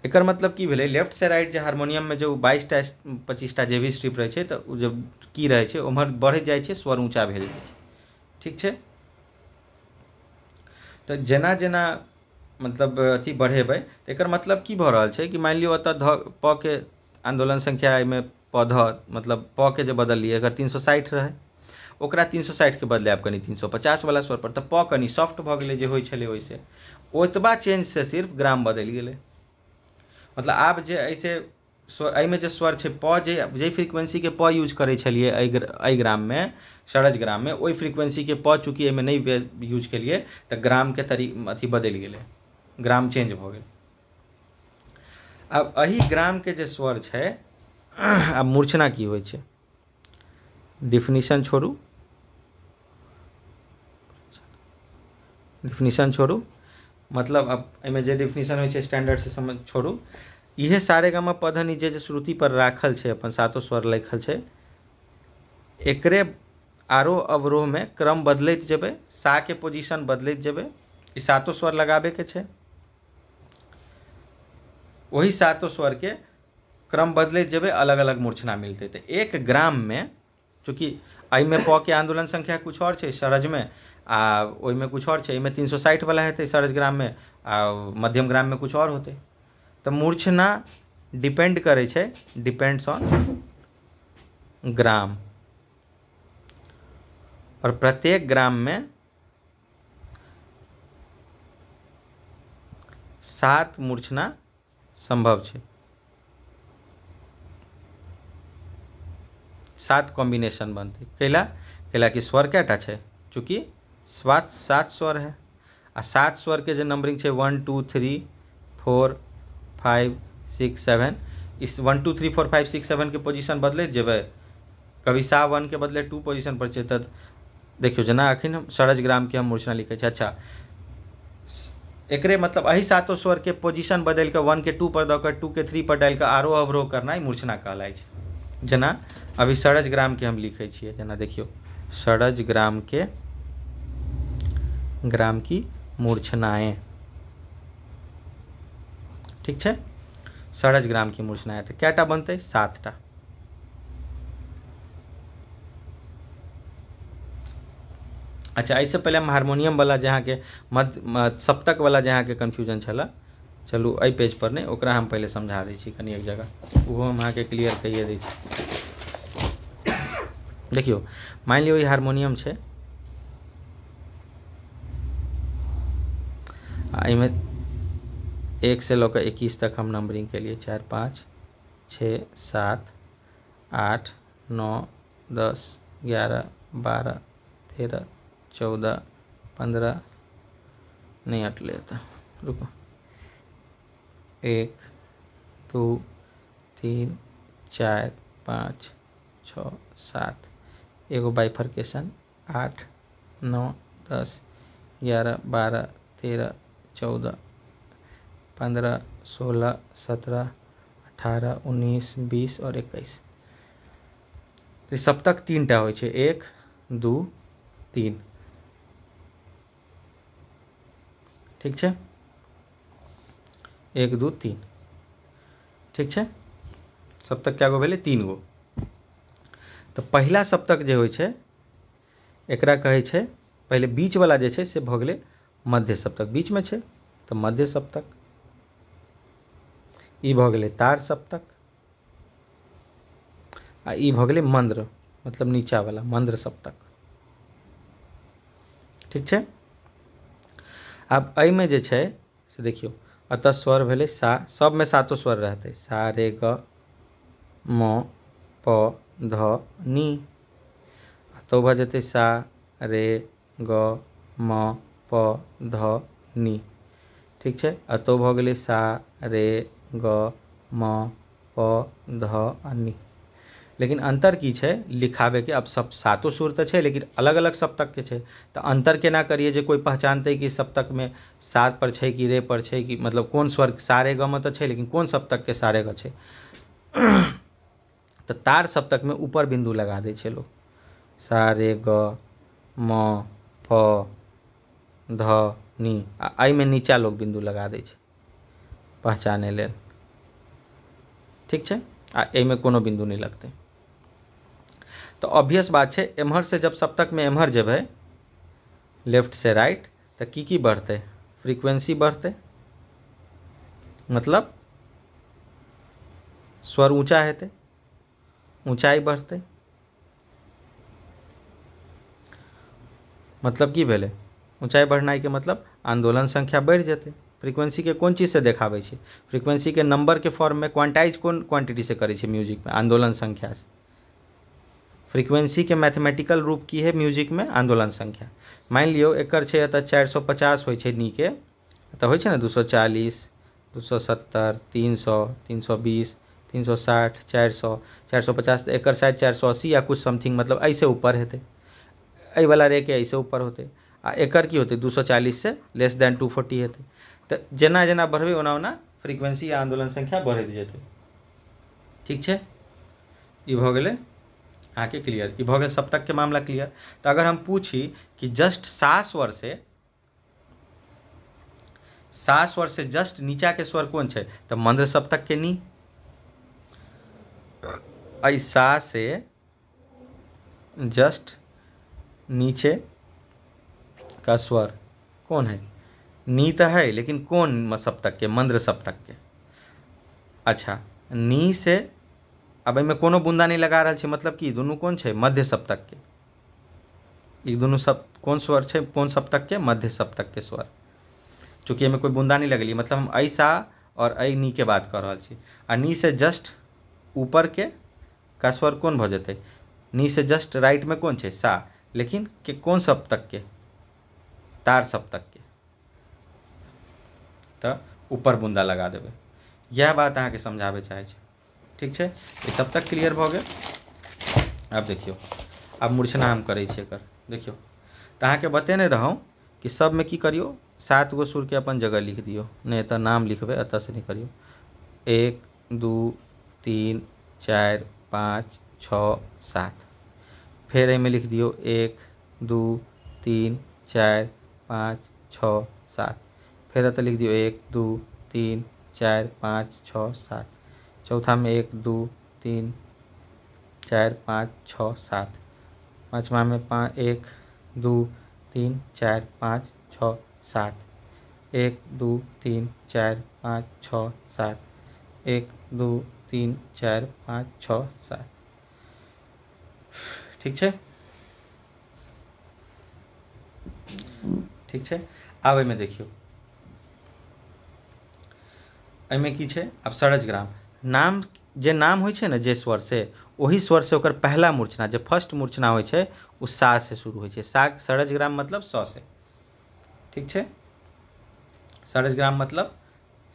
एक मतलब कि भले लेफ्ट से राइट जे हारमोनियम में जो बाईसटा पच्चीसटा जे भी स्ट्रिप रहे तो जब की रहे छै उम्र बढ़ जाए स्वर ऊँचा भेज जाइ ठीक है तो जेना जेना मतलब अथी बढ़ेब एक मतलब कि भ रहा है कि मान लियो अत ध प के आंदोलन संख्या में प ध मतलब प के बदल लिए अगर तीन सौ साठि रहे ओकरा तीन सौ साठिके बदले आब कनी तीन सौ पचासवला स्वरपर तऽ प कनि सॉफ्ट भऽ गेलै जे होइ छलै ओहिसँ ओतबा सिर्फ ग्राम बदलि गेलै मतलब आब जे ऐसे स्वर में जे स्वर छै प जे जाहि के प यूज करै ग्राम में एहि ग्राम सरज वही ओहि के प चूँकि एहिमे नहि यूज केलियै ग्राम के तरी अथी बदल गेलै ग्राम चेंज भऽ गेल आब ग्राम के जे स्वर है अब मूर्छना की हो डिफिनीशन छोड़ू डिफिनीशन छोड़ू मतलब अब एम जे डिफिनीशन हो स्टैंडर्ड से समझ छोड़ू इहे सारे गा पद जे श्रुति पर राखल छै अपन सातों स्वर लिखल एक एकरे आरोह में क्रम बदलैत सा के पोजिशन बदलत जेबै ई सातों स्वर के छे वही सातों स्वर के क्रम बदलत जेब अलग अलग मूर्छना मिलते एक एक में चूँकि में प के आंदोलन संख्या कुछ और सरज में आ में कुछ और छै एहिमे तीन सौ साठि वाला हेतै सरज में आ मध्यम ग्राम में कुछ और होते तो मूर्छना डिपेंड करे डिपेंड्स ऑन ग्राम और प्रत्येक ग्राम में सात मूर्छना संभव है सात कॉम्बिनेशन बनते कैला कैला कि स्वर क्या है चूँकि स्वाद सात स्वर है आ सात स्वर के नंबरिंग है one two three four five six seven इस one two three four five six seven के पोजिशन बदले जेब कभी सा वन के बदले टू पोजिशन पर चेत देखियो जना अखिन हम सरज ग्राम के हम मूर्छना लिखे अच्छा एक मतलब अही सातों स्वर के पोजिशन बदल के वन के टू पर दू के थ्री पर डाल के आरो अवरोह करना मूर्छना कहलाये जना अभी सड़ज के हम लिखै छियै जेना देखियौ सड़ज के ग्राम की मूर्छनाएं ठीक छै सड़ज ग्राम की मूर्छनाएँ तऽ कएटा बनतै सातटा अच्छा इससे पहले हम हारमोनियम हारमोनियमवला जे अहाँके मध्य वाला जहाँ के कन्फ्यूजन छलए चलू अ पेज पर ओकरा हम पहले समझा दी कहीं एक जगह वह हम के क्लियर कहिए दी देखियो मान लियो ये हारमोनियम है इमें एक से लऽ इक्कीस तक हम नंबरिंग लिए चार पाँच छ सात आठ नौ दस ग्यारह बारह तेरह चौदह पंद्रह नहीं अटले तो रुको एक दो तीन चार पाँच छः सात एगो बाइफर्केशन आठ नौ दस ग्यारह बारह तेरह चौदह पंद्रह सोलह सत्रह अठारह उन्नीस बीस और इक्कीस तो सप्तक तीन टा हो एक दू तीन ठीक है एक दू तीन ठीक है सप्तक क्या गो भले तीन गो तो पहला सप्तक जो हो पहले बीच वाला जे से भगले मध्य सप्तक में छै तो मध्य सप्तक ई भऽ तार सप्तक आ ई भऽ गेलै मन्द्र मतलब नीचावला सप्तक ठीक छै आब एहिमे जे से देखियो अतः स्वर भले सा सब में सातों स्वर रहते सा रे ग म प ध नी तो भ जते सा रे ग म प ध नी ठीक है अतो भ गेले सा रे ग म प ध नी लेकिन अंतर की लिखावे के अब सब सातों सुर तो है लेकिन अलग अलग छे तो अंतर के केना करिए कोई पहचानते पहचानतै कि में सात पर छे कि रे पर छे कि मतलब कौन स्वर सारे में तो है लेकिन सप्तक के सारे ग छे तो तार सप्तक में ऊपर बिंदु लगा दे छे लोग सारे ग म फ ध नी आ में नीचा लोग बिंदु लगा दे छे पहचाने लेल ठीक छे आ एहिमे कोनो नहीं लगते लगतै तो ऑब्वियस बात है एम्हर से जब सप्तक में एम्हर जेबै लेफ्ट से राइट तो की की बढ़ते फ्रीक्वेंसी बढ़ते मतलब स्वर ऊंचा हेतु ऊंचाई बढ़ते मतलब की भले ऊंचाई के मतलब आंदोलन संख्या के कौन चीज़ से कोन फ्रीक्वेंसी के नंबर के फॉर्म में क्वांटाइज क्वांटिटी से करे म्यूजिक में आंदोलन से फ्रीक्वेंसी के मैथमेटिकल रूप की है म्यूजिक में आंदोलन संख्या मान लियो एक चार सौ पचास हो नी के हो होइ दू चालीस दू सौ सत्तर तीन सौ तीन सौ बीस तीन सौ साठ चार सौ चार सौ पचास तो एक शायद चार सौ अस्सी या कुछ समथिंग मतलब ऐसे ऊपर वाला रे के ऐसे ऊपर होते आ एकर की होतै दू चालीस से लेस देन टू फोर्टी हेतै तो जेना जेना बढ़े ओना ओना फ्रीक्वेंसी या आंदोलन संख्या बढ़ैत जेतै ठीक है ई भले के क्लियर ई भऽ गेल सब तकके मामला क्लियर तो अगर हम पूछी कि जस्ट सास स्वर से सास स्वर से जस्ट नीचा के स्वर कौन कोन छै तऽ तो मन्द्र के नी एहि सा से जस्ट नीचे का स्वर कौन है नी तो है लेकिन कौन सप्तक के मंद्र सप्तक के अच्छा नी से अब एहिमे कोनो बूंदा नहीं लगा रहा मतलब कि दुनू कौन है मध्य सप्तक के दुनू सब कौन स्वर कौन सप्तक के मध्य सप्तक के स्वर चूँकि एहिमे कोई बूंदा नहीं लगलियै मतलब हम ऐसा सा और ऐ नी के बात कर रहा आ नी से जस्ट ऊपर के का स्वर कौन भ जते नी से जस्ट राइट में कौन है सा लेकिन के कौन सप्तक के तार सप्तक के तऽ ऊपर बूंदा लगा देवे इएह बात अहाँके समझाबै चाहे छी ठीक है ई सब तक क्लियर भग गेल आब देखियौ आब मूर्छना हम करे छी देखियो तो अहाँ के बतेने रहौँ कि में कि करियो सात गो सुर के अपन जगह लिख दियो नहीं तो नाम लिखबै से नहीं करियो एक दू तीन चार पाँच छओ सात फेर में लिख दियो एक दू तीन चार पाँच छओ सात फिर एतऽ लिख दियो एक दू तीन चार पाँच छः सात चौथा में एक दो तीन चार पाँच छः सात पाँचवा में पाँच एक दो तीन चार पाँच छः सात एक दो तीन चार पाँच छः सात एक दो तीन चार पाँच छः सात ठीक है ठीक है आब में देखियो अमे की छै ग्राम नाम जे नाम हो जे स्वर से वही स्वर से पहला मूर्छना जो फर्स्ट मूर्छना हो सा से शुरू हो सा सड़ज ग्राम मतलब सौ से ठीक है सड़ज ग्राम मतलब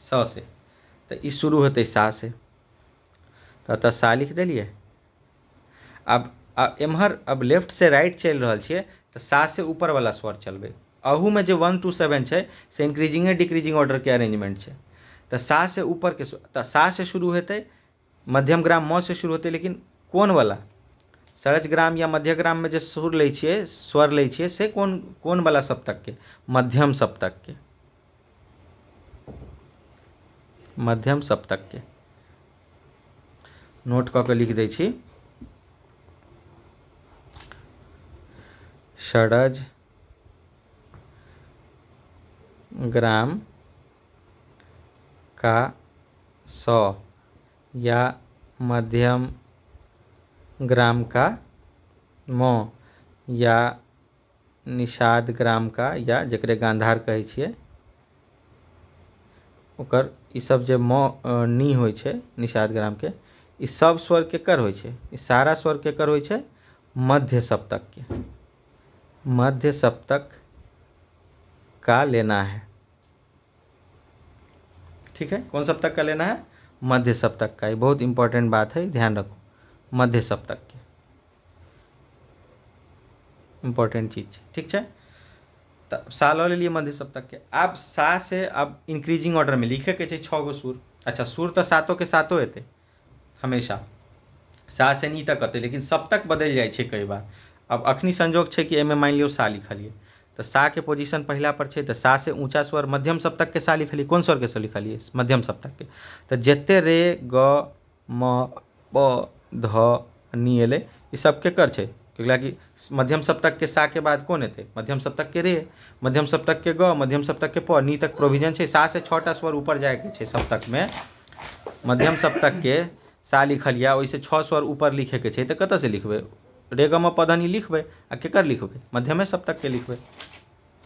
सौ से तो ई शुरू होते सा से तो ओतऽ सा लिख दिलिए अब एम्हर अब लेफ्ट से राइट चल रहा है तो सा से ऊपर वाला स्वर अहू में जो वन टू सेवन है से इंक्रीजिंगे डिक्रीजिंग ऑर्डर के अरेंजमेंट है तो सा से ऊपर के तो सा से शुरू होते मध्यम ग्राम म से शुरू होते लेकिन कौन वाला सरज ग्राम या मध्य ग्राम में जो सुर लै छे स्वर लै छे से कौन कौन वाला सप्तक के मध्यम सप्तक के मध्यम सप्तक के नोट कऽ के लिख दे छी षडज ग्राम का सौ या मध्यम ग्राम का मो या निषाद ग्राम का या जकरे गांधार कहे छे ओकर ई सब जे मो नी हो निषाद ग्राम के ई सब स्वर के कर हो ई सारा स्वर के कर हो मध्य सप्तक के मध्य सप्तक का लेना है ठीक है कौन सप्तक का लेना है मध्य सप्तक का ये बहुत इंपॉर्टेंट बात है ध्यान रखो मध्य सप्तक के इम्पोर्टेंट चीज ठीक है साल वाले लिए मध्य सप्तक के अब सा से अब इंक्रीजिंग ऑर्डर में लिखे के छः गो सुर अच्छा सुर तो सातों के सातों हेतै हमेशा सा से नी तक अतै लेकिन सप्तक बदल जाए कई बार अब अखनी संजोग छै कि एहिमे मान लियो सा लिखलियै तो सा के पोजीशन पहला पर छै तो सा से ऊँचा स्वर मध्यम सप्तक के सा कौन स्वर के सा लिखल मध्यम के तो जते रे ग म प ध नी एल ई सब कर छे क्योंकि मध्यम सप्तक के सा के बाद कोन एतै मध्यम सप्तक के रे मध्यम सप्तक के ग मध्यम सप्तक के प नी तक प्रोविजन है सा से छा स्वर ऊपर के छे सप्तक में मध्यम सप्तक के सा लिखल यऽ ओहिसँ छः स्वर ऊपर छे तो कत से लिखबे रेगम पधनी लिखबै आ केकर लिखबै मध्यमे के लिखबै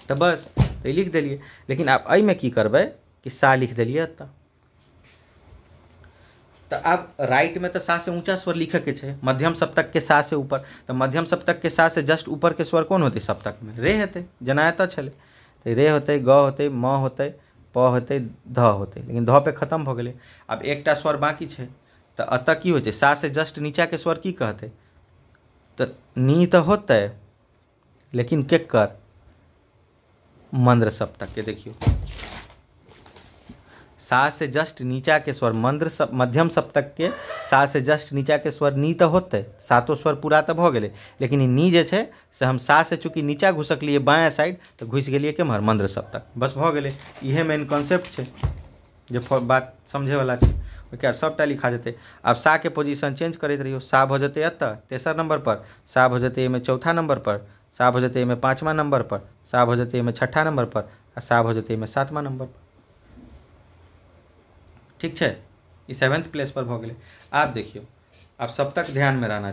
तो बस तऽ लिख दिलिए लेकिन आब में की करबै कि सा लिख दिलिए तो आप आब में तो सा से ऊंचा स्वर के छे मध्यम सप्तक के सा से ऊपर तो मध्यम सप्तक के सा से जस्ट ऊपर के स्वर कोन सप्तक में रे हेतै जेना एतऽ रे होते ग होते म होते प होते ध होते लेकिन ध पे खत्म हो गए आब एक स्वर बाकी है तो अत की हो सा से जस्ट के स्वर की हैं तो नी तो होतै लेकिन केकर मन्द्र सप्तक के देखियो सा से जस्ट नीचा के स्वर मंद्र सब मध्यम सप्तक के सा से जस्ट नीचा के स्वर नी तो होते सातों स्वर पूरा तो भऽ लेकिन नी जे छै से हम सा से चूँकि नीचा लिए बाया साइड तऽ तो घुस गलिए केम्हर मन्द्र सप्तक बस भऽ गए इएह मेन कॉन्सेप्ट है जो बात वाला है क्या सबटा लिखा जेत आब सा के पोजिशन चेंज करते रहो सा भ जेत एत तेसर पर सा भ जेत एम चौथा पर सा भ जेत एम पाँचवा पर सा भ जेत एम छठा पर आ सा भ जेत एम सातवा पर ठीक है ई सेवेंथ प्लेसपर भऽ गेलै आब सब आब सप्तक में रहना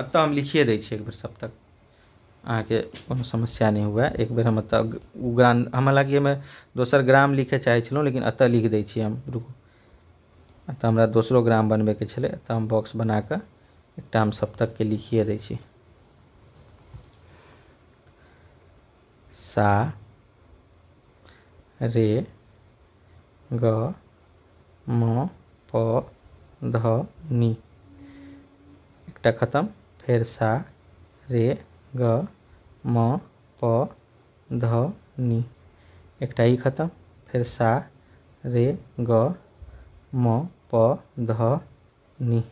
अब तो हम लिखिए दै छियै एक बेर सप्तक के कोई समस्या नहीं हुए एक बार हम एतऽ ग्राम हम हालांकि एहिमे दोसर ग्राम लिखे चाहे लेकिन अत लिख दै हम रुकू तो हमारा दोसरो ग्राम के छलै तो हम बॉक्स बना कर एक हम के लिखिए दी सा रे ग म प ध नी एक खत्म फिर सा रे ग म प ध नी एक खत्म फिर सा रे ग म प ध नि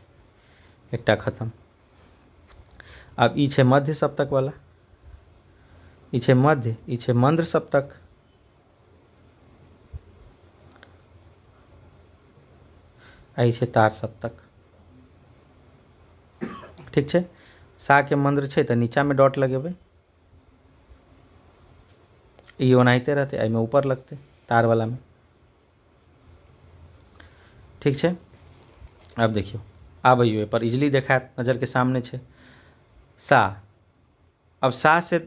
एकटा खत्म अब ई छै मध्य सप्तकवला ई छै मध्य ई छै मन्द्र सप्तक आई ई तार सप्तक ठीक सा के मंद्र मन्दिर तो नीचा में डॉट लगेबै ई ओनाहिते रहतै एहिमे ऊपर वाला में ठीक देखियो आब देखियौ पर इजली देखा नज़र के सामने छे सा अब सा से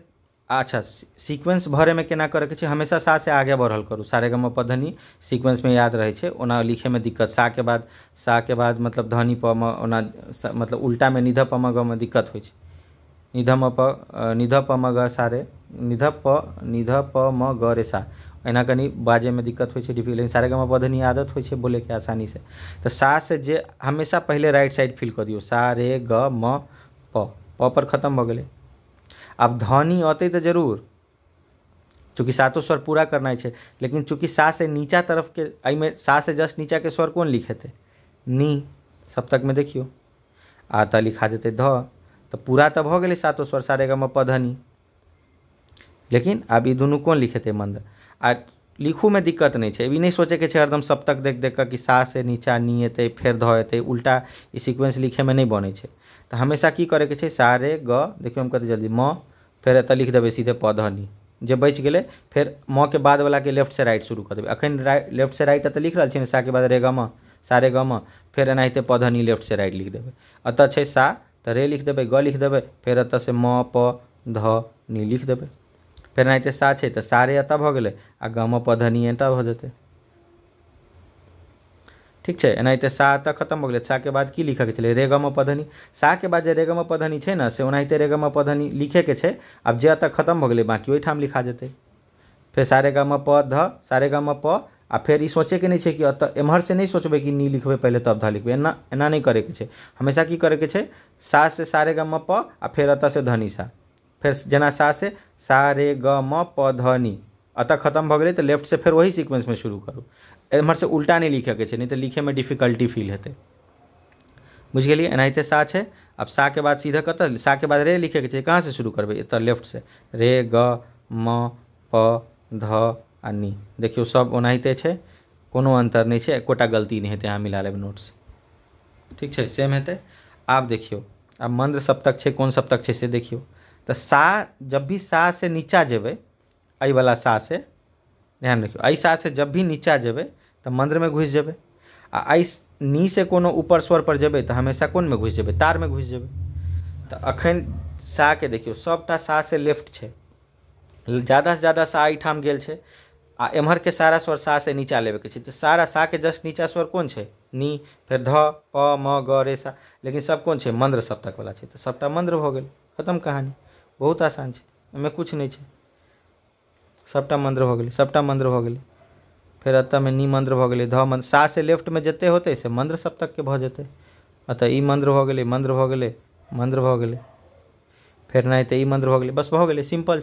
अच्छा सीक्वेंस में केना करे के हमेशा सा से आगे बढ़ल करूँ सारे गम धनी में याद रहे छे ओना में दिक्कत सा के बाद सा के बाद मतलब धनी प ओना मतलब में निध प म ग में दिक्कत हो निध म प निध प म ग सारे निध प निध प म ग रे सा कहीं बाजे में दिक्कत हो छै सारे गाँव में पधनी आदत हो के आसानी से तो सा से जे हमेशा पहले राइट साइड फील कर दियो सा रे ग म प प पर खत्म भग गए आब ध्वनि अतः तो जरूर चूँकि सातों स्वर पूरा करना है लेकिन चूँकि सा से नीचा तरफ आई में सा से जस्ट के स्वर कोन थे नी सब में देखियो आ त लिखा देते ध तो पूरा तो भऽ गए सातों स्वर सारेगामा पधनी लेकिन ये दोनों कौन लिखे थे मंदिर आ में दिक्कत नहीं है ई नहीं सोचे के हरदम सप्तक देख देख कर कि सा से नीचा नी एत फेर ध एतै उल्टा सिक्वेंस लिखे में नहीं बने छै तो हमेशा की करे के सा रे ग देखियो हम कहते जल्दी म फिर एत लिख देवे सीधे प ध नी जो बचि गए फिर म के बाद लेफ्ट से राइट शुरू कर देवे अखन राइट से राइट अत लिख है सा के बाद रे ग म सा रे ग म फिर एनाहिते प ध नी से राइट लिख देवे अत है सा तो रे लिख देवे ग लिख देवे फिर अत से म प ध नी लिख देवे फेर एनाहिते सा है तो सारे एत भऽ आ गम पधनी एत भ भऽ ठीक है एनाते सा खत्म खतम गए सा के बाद की लिखे के रे रेगम पधनी के बाद रेगम पधनी है ना से ओनाहिते रेगम पधनी के छै आब जे एतऽ खत्म भऽ गए बाकी ओहिठाम लिखा जेतै फिर सारे गम प ध सारे गम प आ फिर ई सोचैके नहि छै कि एम्हर से नहीं सोचबै कि नी लिखे पहले तब ध लिखबै एना एना नहि करैके हमेशा की करे के सा से सारे गम प आ फिर अत से धनी सा फिर जना सा से सारे ग म प ध नी अतः खत्म भऽ गेलै तऽ फिर फेर ओही में शुरू करू से उल्टा नहीं लिखे के छै तो लिखे में डिफिकल्टी फील हेतै बुझि गेलियै एनाहिते सा छै सा के बाद सीधे कतऽ के बाद रे के छै से शुरू करबै एतऽ से रे ग म प ध आ नी देखियौ सब ओनाहिते छै कोनो अन्तर नहि छै एकोटा गलती नहि हेतै अहाँ मिला लेब नोट्स ठीक छै सेम हेतै आब देखियौ आब मन्द्र सप्तक छै कोन सप्तक छै से देखियौ तो सा जब भी सा से नीचा जेबै वाला सा से ध्यान रखियो अ सा से जब भी नीचा तो मंद्र में घुस जेबे आ एहि नी से कोनो ऊपर स्वर पर जेबे तो हमेशा घुस जेबे तार में घुस जेबे तो अखन के देखियौ सबटा सा से लेफ्ट ज़्यादा से ज़्यादा सा ठाम गेल छे आ के सारा स्वर सा से नीचा लेबेके छै तो सारा के जस्ट नीचा स्वर कौन छे नी फिर ध प म ग रे सा लेकिन सब कोन छै मन्द्र सप्तकवला छै तऽ तो सबटा मंद्र भ गेल खत्म कहानी बहुत आसान है एहिमे कुछ नहीं है सबटा मंत्र भऽ गेलै सबटा मन्त्र भऽ फिर फेर में नी मंत्र भऽ ध मंत्र सा से में जते होते से मंत्र सब के भ जेतै अतः ई मंत्र भऽ गेलै मन्त्र भऽ गेलै मन्त्र भऽ गेलै फेर एनाहिते ई बस भऽ सिंपल सिम्पल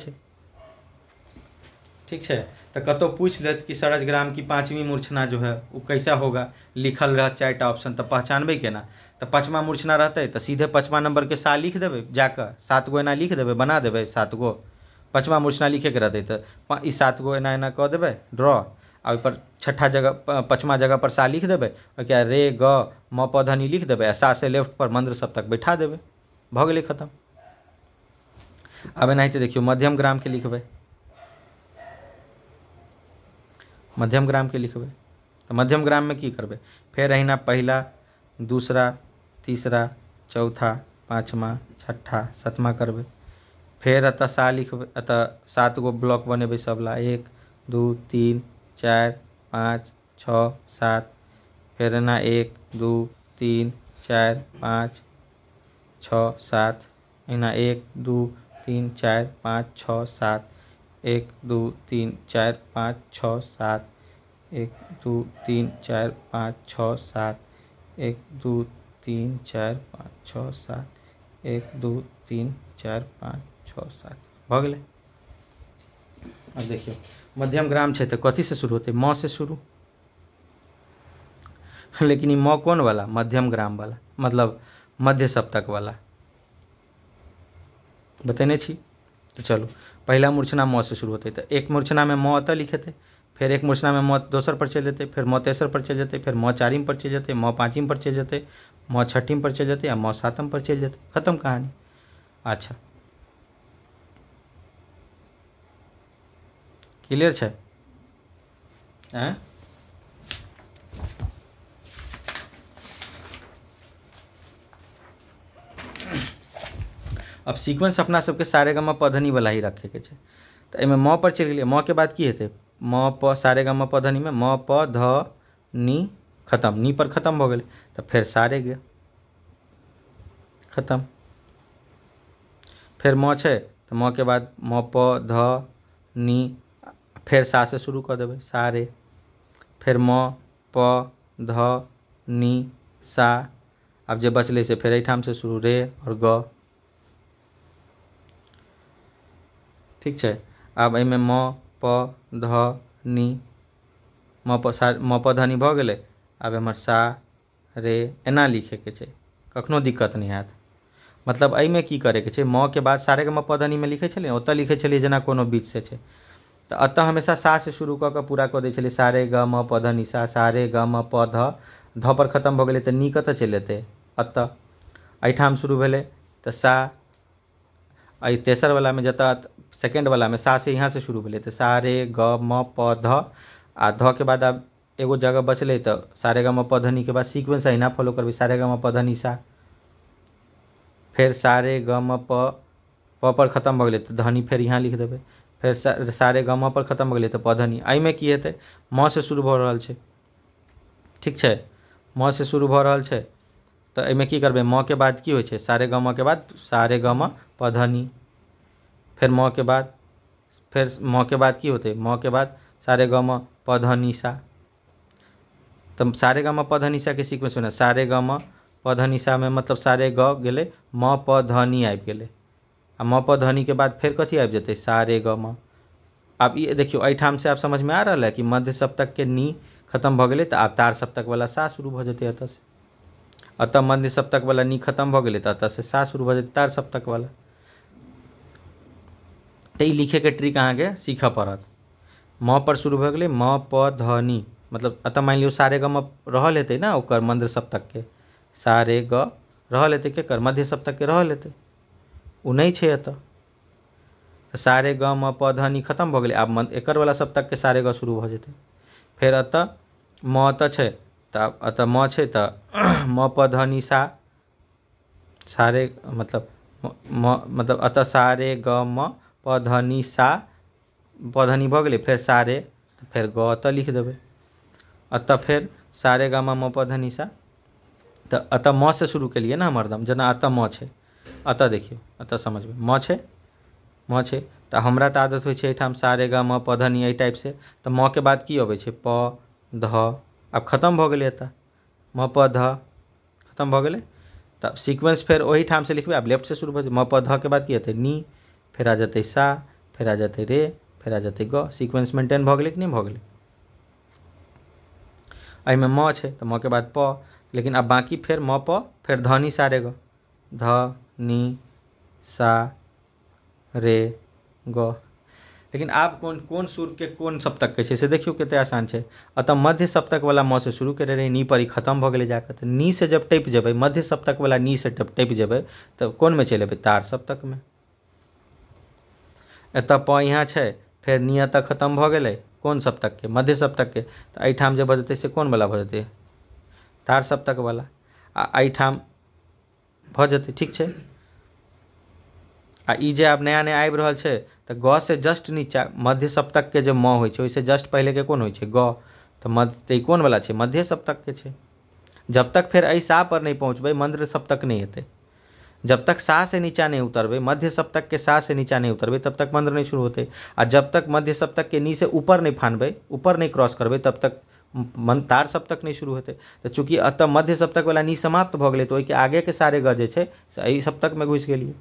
ठीक है तो कतो पूछ लेत कि सरज ग्राम की पाँचवीं मूर्छना जो है वो कैसा होगा लिखल रह चार ऑप्शन तो पहचानबे केना तो पचमा मूर्छना रहते तो सीधे नंबर के सा लिख देवे जाकर सात गो एना लिख देवे बना देवे सात गो पचमा मूर्छना लिखे के रहते तो ई सात गो एना एना कह देवे ड्रॉ आ ऊपर छठा जगह जगह पर सा लिख देवे क्या रे ग म प धनी लिख देवे आ सा से लेफ्ट पर मंद्र सब तक बैठा देबै भऽ खत्म अब आब एनाहिते देखियो मध्यम के लिखबे मध्यम के लिखबे तो मध्यम में की करबे फिर अहिना पहला दूसरा तीसरा चौथा पाँचवा छठा सतमा करब फेर अत सा लिख अत सात गो ब्लॉक बनेबै सबला एक दू तीन चार पाँच छः सात फेर एना एक दू तीन चार पाँच छः सात एना एक दू तीन चार पाँच छः सात एक दू तीन चार पाँच छः सात एक दू तीन चार पाँच छः सात एक दू तीन चार पाँच छः सात एक दू तीन चार पाँच छः सात भऽ गेलै अब देखियौ मध्यम ग्राम तो कथी से शुरू होते म से शुरू लेकिन ई म वाला मध्यम ग्राम वाला मतलब मध्य वाला बतेने छी तो चलो पहला मूर्छना म से शुरू होते तो एक में म एतऽ लिखेतै फिर एक मूर्छना में म दोसर पर चल जेतै फिर म तेसर पर चल जेतै फिर म चारिम पर चल जेतै म पाँचिम पर चल जेतै मौ छठीम पर चले जाते या म सातम पर चल जाते ख़त्म कहानी अच्छा क्लियर है अब सीक्वेंस अपना सबके सारे गा पधनी वाला ही रखे के तो म पर चल गए म के बाद की हेतु म प सारे गा पधनी में म प ध नी खत्म नी पर खत्म भऽ गए तो फिर सारे गे खत्म फिर म छै तो म के बाद म प ध नी फिर सा से शुरू कर देवे सारे फिर म प ध नी सा अब जो बचल से फेर से शुरू रे और ग ठीक है अब अमे म प ध नी म प सा म प ध नी भऽ आब हमर सा रे एना लिखे के कखनो दिक्कत नहीं हाथ मतलब अ की करैके छै म के बाद सारे के म में लिखे छलियै ओत लिखे छलियै जेना कोनो बीच से छे तो अत हमेशा सा से शुरू क के पूरा क दे छलियै सारे ग म पध नि सा सारे ग म प ध ध पर खत्म भ गेलै तऽ नी कतऽ चलि एतै एतऽ एहिठाम शुरू भेलै तऽ सा जत सेकेंड वाला में सा से यहाँ से शुरू भेलै तो सा रे ग म प ध आ ध के बाद आ एगो जगह तो सारे गा सारेगामा के बाद सीक्वेंस अना फॉलो सारे गा पधनी सा फिर सारे गम प प पर खत्म भऽ गेलै धनी फिर यहाँ लिख देबै फिर सा, सारे गम पर खत्म भऽ गेलै तऽ पधनी में कि हेतै म से शुरू भ रहल छै ठीक छै म से शुरू भ रहल छै तो एहिमे की करबे म के बाद की होइ छै सारे गम के बाद सारे गम पधनी फिर म के बाद फिर म के बाद की होतै म के बाद सारे गम पधनी सा तो सारे गा म प निशा के सीक्वेंस में सारे ग म प निशा में मतलब सारे ग गए म प धनी आबि गए आ म प धनी के बाद फिर कथी आबि जेतै सारे ग म आब ये देखियो एहिठाम से समझ में आ रहा है कि मध्य सप्तक के नी खत्म भ गेलै तऽ आब तार सप्तक वाला सा शुरू भ जेतै एतऽ से मध्य सप्तक वाला नी खत्म भ गेलै त एतऽ से सा शुरू भ जेतै तार सप्तक वाला तो लिखे के ट्रिक अहाँके सीख पड़त म पर शुरू भ गेलै म प धनी मतलब अतः मान लियौ सारे ग रहल हेतै ने ओकर मन्द्र के सारे ग लेते के केकर मध्य सप्तकके के हेतै ओ उ नहीं है अत सारे ग म प खत्म ई आप एक वाला आब एकरवला के सारे ग शुरू भ जेतै फिर अत म त छे त अत म छे त म प ध ई सा सारे मतलब म मतलब अत सारे ग म प धनी सा प धनी भऽ गेलै फिर सारे फिर ग त लिख देवे अतः फिर सारे गामा मप धनिसा तऽ तो अतः म से शुरू कलिए ना हम हरदम जेना अत म छै अतः देखियौ अतः समझबै म छै म छै तऽ तो आदत हो सारे गा म प अ टाइप से तो म के बाद की अब प ध आ खत्म भऽ गए एतऽ म प ध खत्म भऽ गए तब सीक्वेंस फिर वही ठाम से आब लेफ्टसँ शुरू से शुरू म प ध के बाद की हेतै नी फिर आ जेतै सा फिर आ जेतै रे फिर आ जेतै ग सीक्वेंस मेंटेन भऽ गए कि नहीं भऽ गए अ में म तो म के बाद प लेकिन अब बाकी फिर म प फिर धनी सा रे ग ध नी सा रे ग लेकिन आब कौन सुर के कौन सप्तक के से देखियो कते आसान है एतऽ मध्य वाला म से शुरू करे रही नी पर ही खत्म भगले जाकर तो नी से जब टपि जब मध्य सप्तक वाला नी से जब टपि जब तो कौन में एबै तार में एत प यहाँ है फिर नी अत खत्म भऽ कौन सप्तक के मध्य सप्तक के तो जे जब बजते से वाला बजते तार सप्तक वाला आ एहिठाम भऽ ठीक है आ ई जे नया नया आबि रहल ग से जस्ट नीचा मध्य के जो म हो छै जस्ट पहले के कौन हो ग तो मध्य तऽ ई कोनवला मध्य सप्तक के जब तक फिर ऐसा पर नहीं पहुँचब मंद्र सप्तक नहीं हेतै जब तक सा से नीचा नहीं उतरबे मध्य सप्तक के सा से नीचा नहीं उतरबे तब तक मंत्र नहीं शुरू होते आ जब तक मध्य सप्तक के नी से ऊपर नहीं फानबे ऊपर नहीं क्रॉस करबे तब तक मन तार सप्तक नहीं शुरू होते तो चूँकि एतऽ मध्य सप्तक वाला नी समाप्त भऽ गेलै के आगे के सारे ग जे छै से एहि सप्तकमे घुसि गेलियै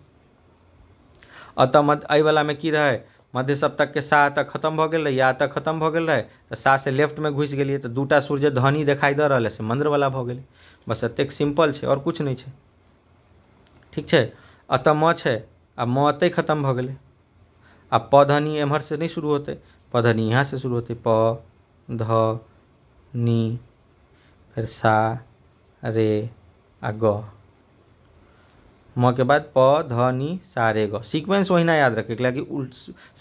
एतऽ मध्य में कि रहे मध्य के सा तक खत्म भ गए या तक खत्म भ गए रहे तो सा से में घुस गेलियै तो दूटा सूर्य ध्वनि दिखाई दे रहा है से वाला भ गए बस अतः सिंपल है और कुछ नहीं है ठीक है अत म छै आ म एतै खतम आ प एम्हर से नहीं शुरू होते प यहाँ से शुरू होते प ध नी फिर सा रे आ ग म के बाद प ध नी सा रे ग सीक्वेंस ना याद रखे किएकि उल्ट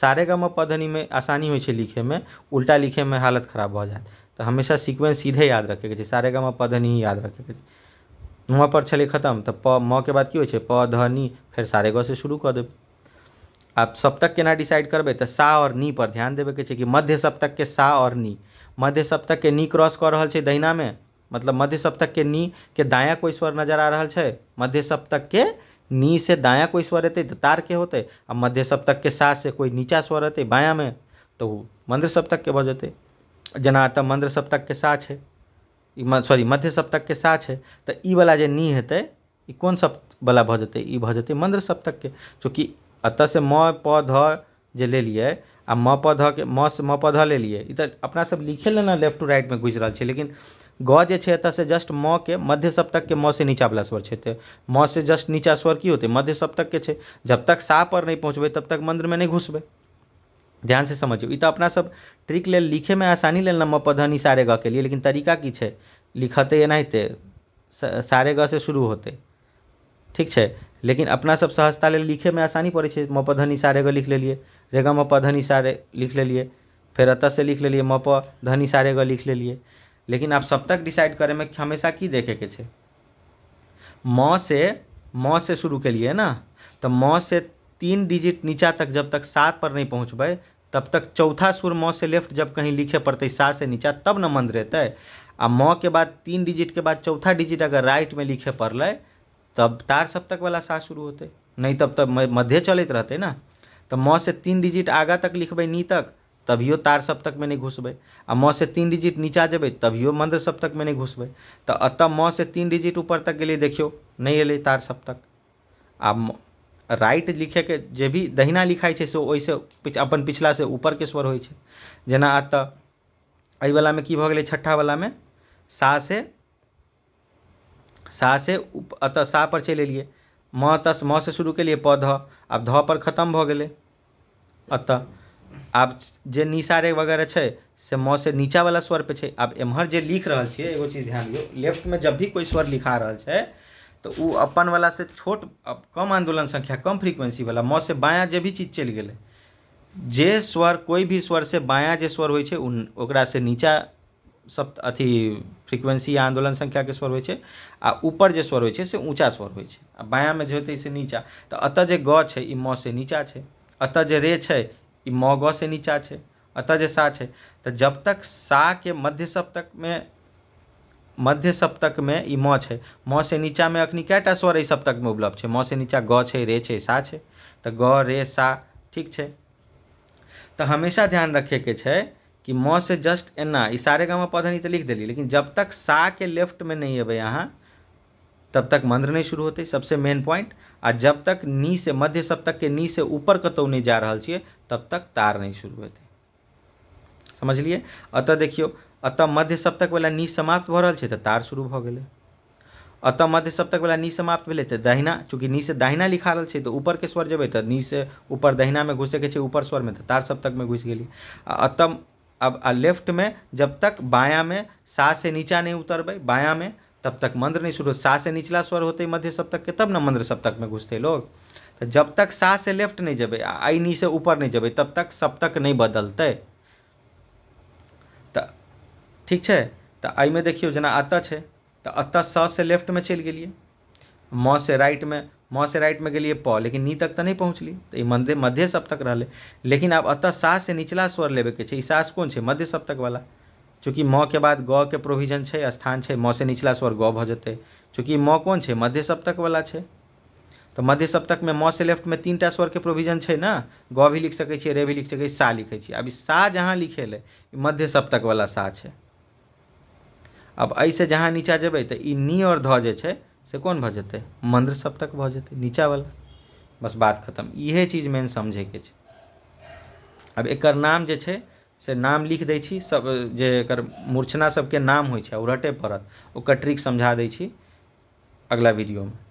सारे ग म प में आसानी हो लिखे में उल्टा लिखे में हालत खराब भ जाए तो हमेशा सीक्वेंस सीधे याद रखे के सारे ग म प धनी ही याद रखे छै हुआँ पर छे खत्म तो प म के बाद की प ध नी फिर सारे ग से शुरू कर दे आप सप्तक केना डिसाइड करबे तो सा और नी पर ध्यान देवे के कि मध्य के सा और नी मध्य सप्तक के नी क्रॉस रहा है दहिना में मतलब मध्य सप्तक के नी के दाया कोई स्वर नजर आ रहा है मध्य सप्तक के नी से दाया कोई स्वर अतः तार के होते आ मध्य सप्तक के सा से कोई नीचा स्वर एतै बाया में तो मन्द्र सप्तक के जेतै जेना मंद्र सप्तक के सा है सॉरी मध्य सप्तक के सा है तो ई वाला जो नी हेतै कौन कोन सप्त वला भऽ जेतै ई भऽ जेतै मन्द्र सप्तकके चूँकि से म प ध ले लिए आ म प ध के म से म प ध लेलियै ई अपना सब लिखे ले ना लेफ्ट टू राइट में घुसि रही है लेकिन ग जे अत से जस्ट म के मध्य सप्तक के म से नीचा वाला स्वर है म से जस्ट नीचा स्वर की होते मध्य सप्तक के जब तक सा पर नहीं पहुँचब तब तक में नहीं घुसबे ध्यान से समझियो ये तो अपना सब ट्रिक लिखे में आसानी ले न म प सारे नि सा लेकिन तरीका की लिखते लिखतै एनाहिते सा ग से शुरू होते ठीक है लेकिन अपना सब सहजता लिखे में आसानी पड़े म प ध ग लिख लिये रे ग म प ध रे लिख लिये फिर अत से लिख लिये म प ध सारे ग लिख लिये लेकिन आप सब तक डिसाइड करे में हमेशा की देखे के म से म से शुरू लिए ना तो म से तीन डिजिट नीचा तक जब तक सात पर नहीं पहुँचबै तब तक चौथा सुर म से लेफ्ट जब कहीं लिखे पड़ते सा से नीचा तब न मंद रहते आ म के बाद तीन डिजिट के बाद चौथा डिजिट अगर राइट में लिखे पड़ल तब तार सप्तक वाला सा शुरू होते नहीं तब तब मध्य चलैत रहते ना तो म से तीन डिजिट आगा तक लिखब नी तक तभियो तार सप्तक में नहीं घुसब आ म से तीन डिजिट नीचा जब तभियो मंद्र सप्तक में नहीं घुसब तऽ म से तीन डिजिट ऊपर तक गलिए देखियो नहीं अल तार सप्तक आ राइट के जे भी दहिना लिखाइ छै से अपन पिछला से ऊपर के स्वर होइ अत जेना में कि की छठा वाला में सा से सा से अत सा पर चलि एलियै म तस म से शुरू केलियै प ध आब ध पर खत्म भ गेलै अत आब जे निसारे वगैरह है से म से नीचा वाला स्वर पे आब एम्हर जे लिख रहल छियै एगो चीज ध्यान लेफ्ट में जब भी कोई स्वर लिखा रहल छै तो उ अपन वाला से छोट कम आंदोलन संख्या कम फ्रीक्वेंसी वाला म से बाया जे भी चीज चल गेलै जे स्वर कोई भी स्वर से बाया जे स्वर हो ओकरा से नीचा सप्त अथी फ्रीक्वेंसी या आंदोलन के स्वर हो आ ऊपर जे स्वर हो से ऊँचा स्वर हो बाया में जो होते से नीचा तो अत जे ग है ई म से नीचा है अत जे रे है ई म ग से नीचा है अत जे सा है तो जब तक सा के मध्य सप्तक में मध्य में ई मौ है मौ से नीचा में अखनी कैटा स्वर सप्तक में उपलब्ध है मौ से नीचा ग छै रे छै सा छै तो ग रे सा ठीक है तो हमेशा ध्यान के छै कि म से जस्ट एना ई सारे गामा में ई लिख दिली लेकिन जब तक सा के लेफ्ट में नहीं अब अहाँ तब तक मंत्र नहीं शुरू होते सबसे मेन पॉइंट आ जब तक नी से मध्य सप्तक के नी से ऊपर कतौ नहीं जा रहा छे तब तक तार नहीं शुरू होते समझलिए अतः देखियो अत मध्य सप्तक वाला नी समाप्त भ रहा है तार शुरू भ गए अत मध्य वाला नी समाप्त भले तो दहिना चूँकि नी से दहिना लिखा है तो ऊपर के स्वर जब तो नी से ऊपर में घुसे के ऊपर में तो तार सप्तक में घुस गई अत अब लेफ्ट में जब तक बाया में सा से नीचा नहीं उतरब बाया में तब तक मंत्र नहीं शुरू सा से निचला स्वर होते मध्य सप्तक के तब ना मंत्र सप्तक में घुसते लोग तो जब तक सा से लेफ्ट नहीं जब आई नी से ऊपर नहीं जब तब तक सप्तक नहीं बदलते ठीक तो आई में देखियो जना अतः है तो अतः स से लेफ्ट में चल गेलियै म से राइट में म से राइट में गलिए प लेकिन नी तक तो नहीं पहुँचल तो मध्य मध्य सप्तक रहा लेकिन आप अतः सा से निचला स्वर लेवे के सास कौन है मध्य वाला चूँकि म के बाद ग के प्रोविजन है स्थान है म से निचला स्वर ग भऽ जेतै चूँकि म कौन है मध्य वाला है तो मध्य में म से लेफ्ट में तीन टा के प्रोविजन है ना ग भी लिख सकते रे भी लिख सकते सा लिखे अभी सा जहाँ लिखे मध्य वाला सा है अब से जहाँ नीचा जेबे तो नी और ध जे छै से कोन भऽ जेतै मन्द्र सप्तक भऽ नीचा वाला बस बात खत्म इहे चीज मेन समझे के अब एक नाम जे छै से नाम लिख दै छी सब जे एकर मूर्छना सबके नाम होइ छै आ पड़त ओकर ट्रिक समझा दी छी वीडियो में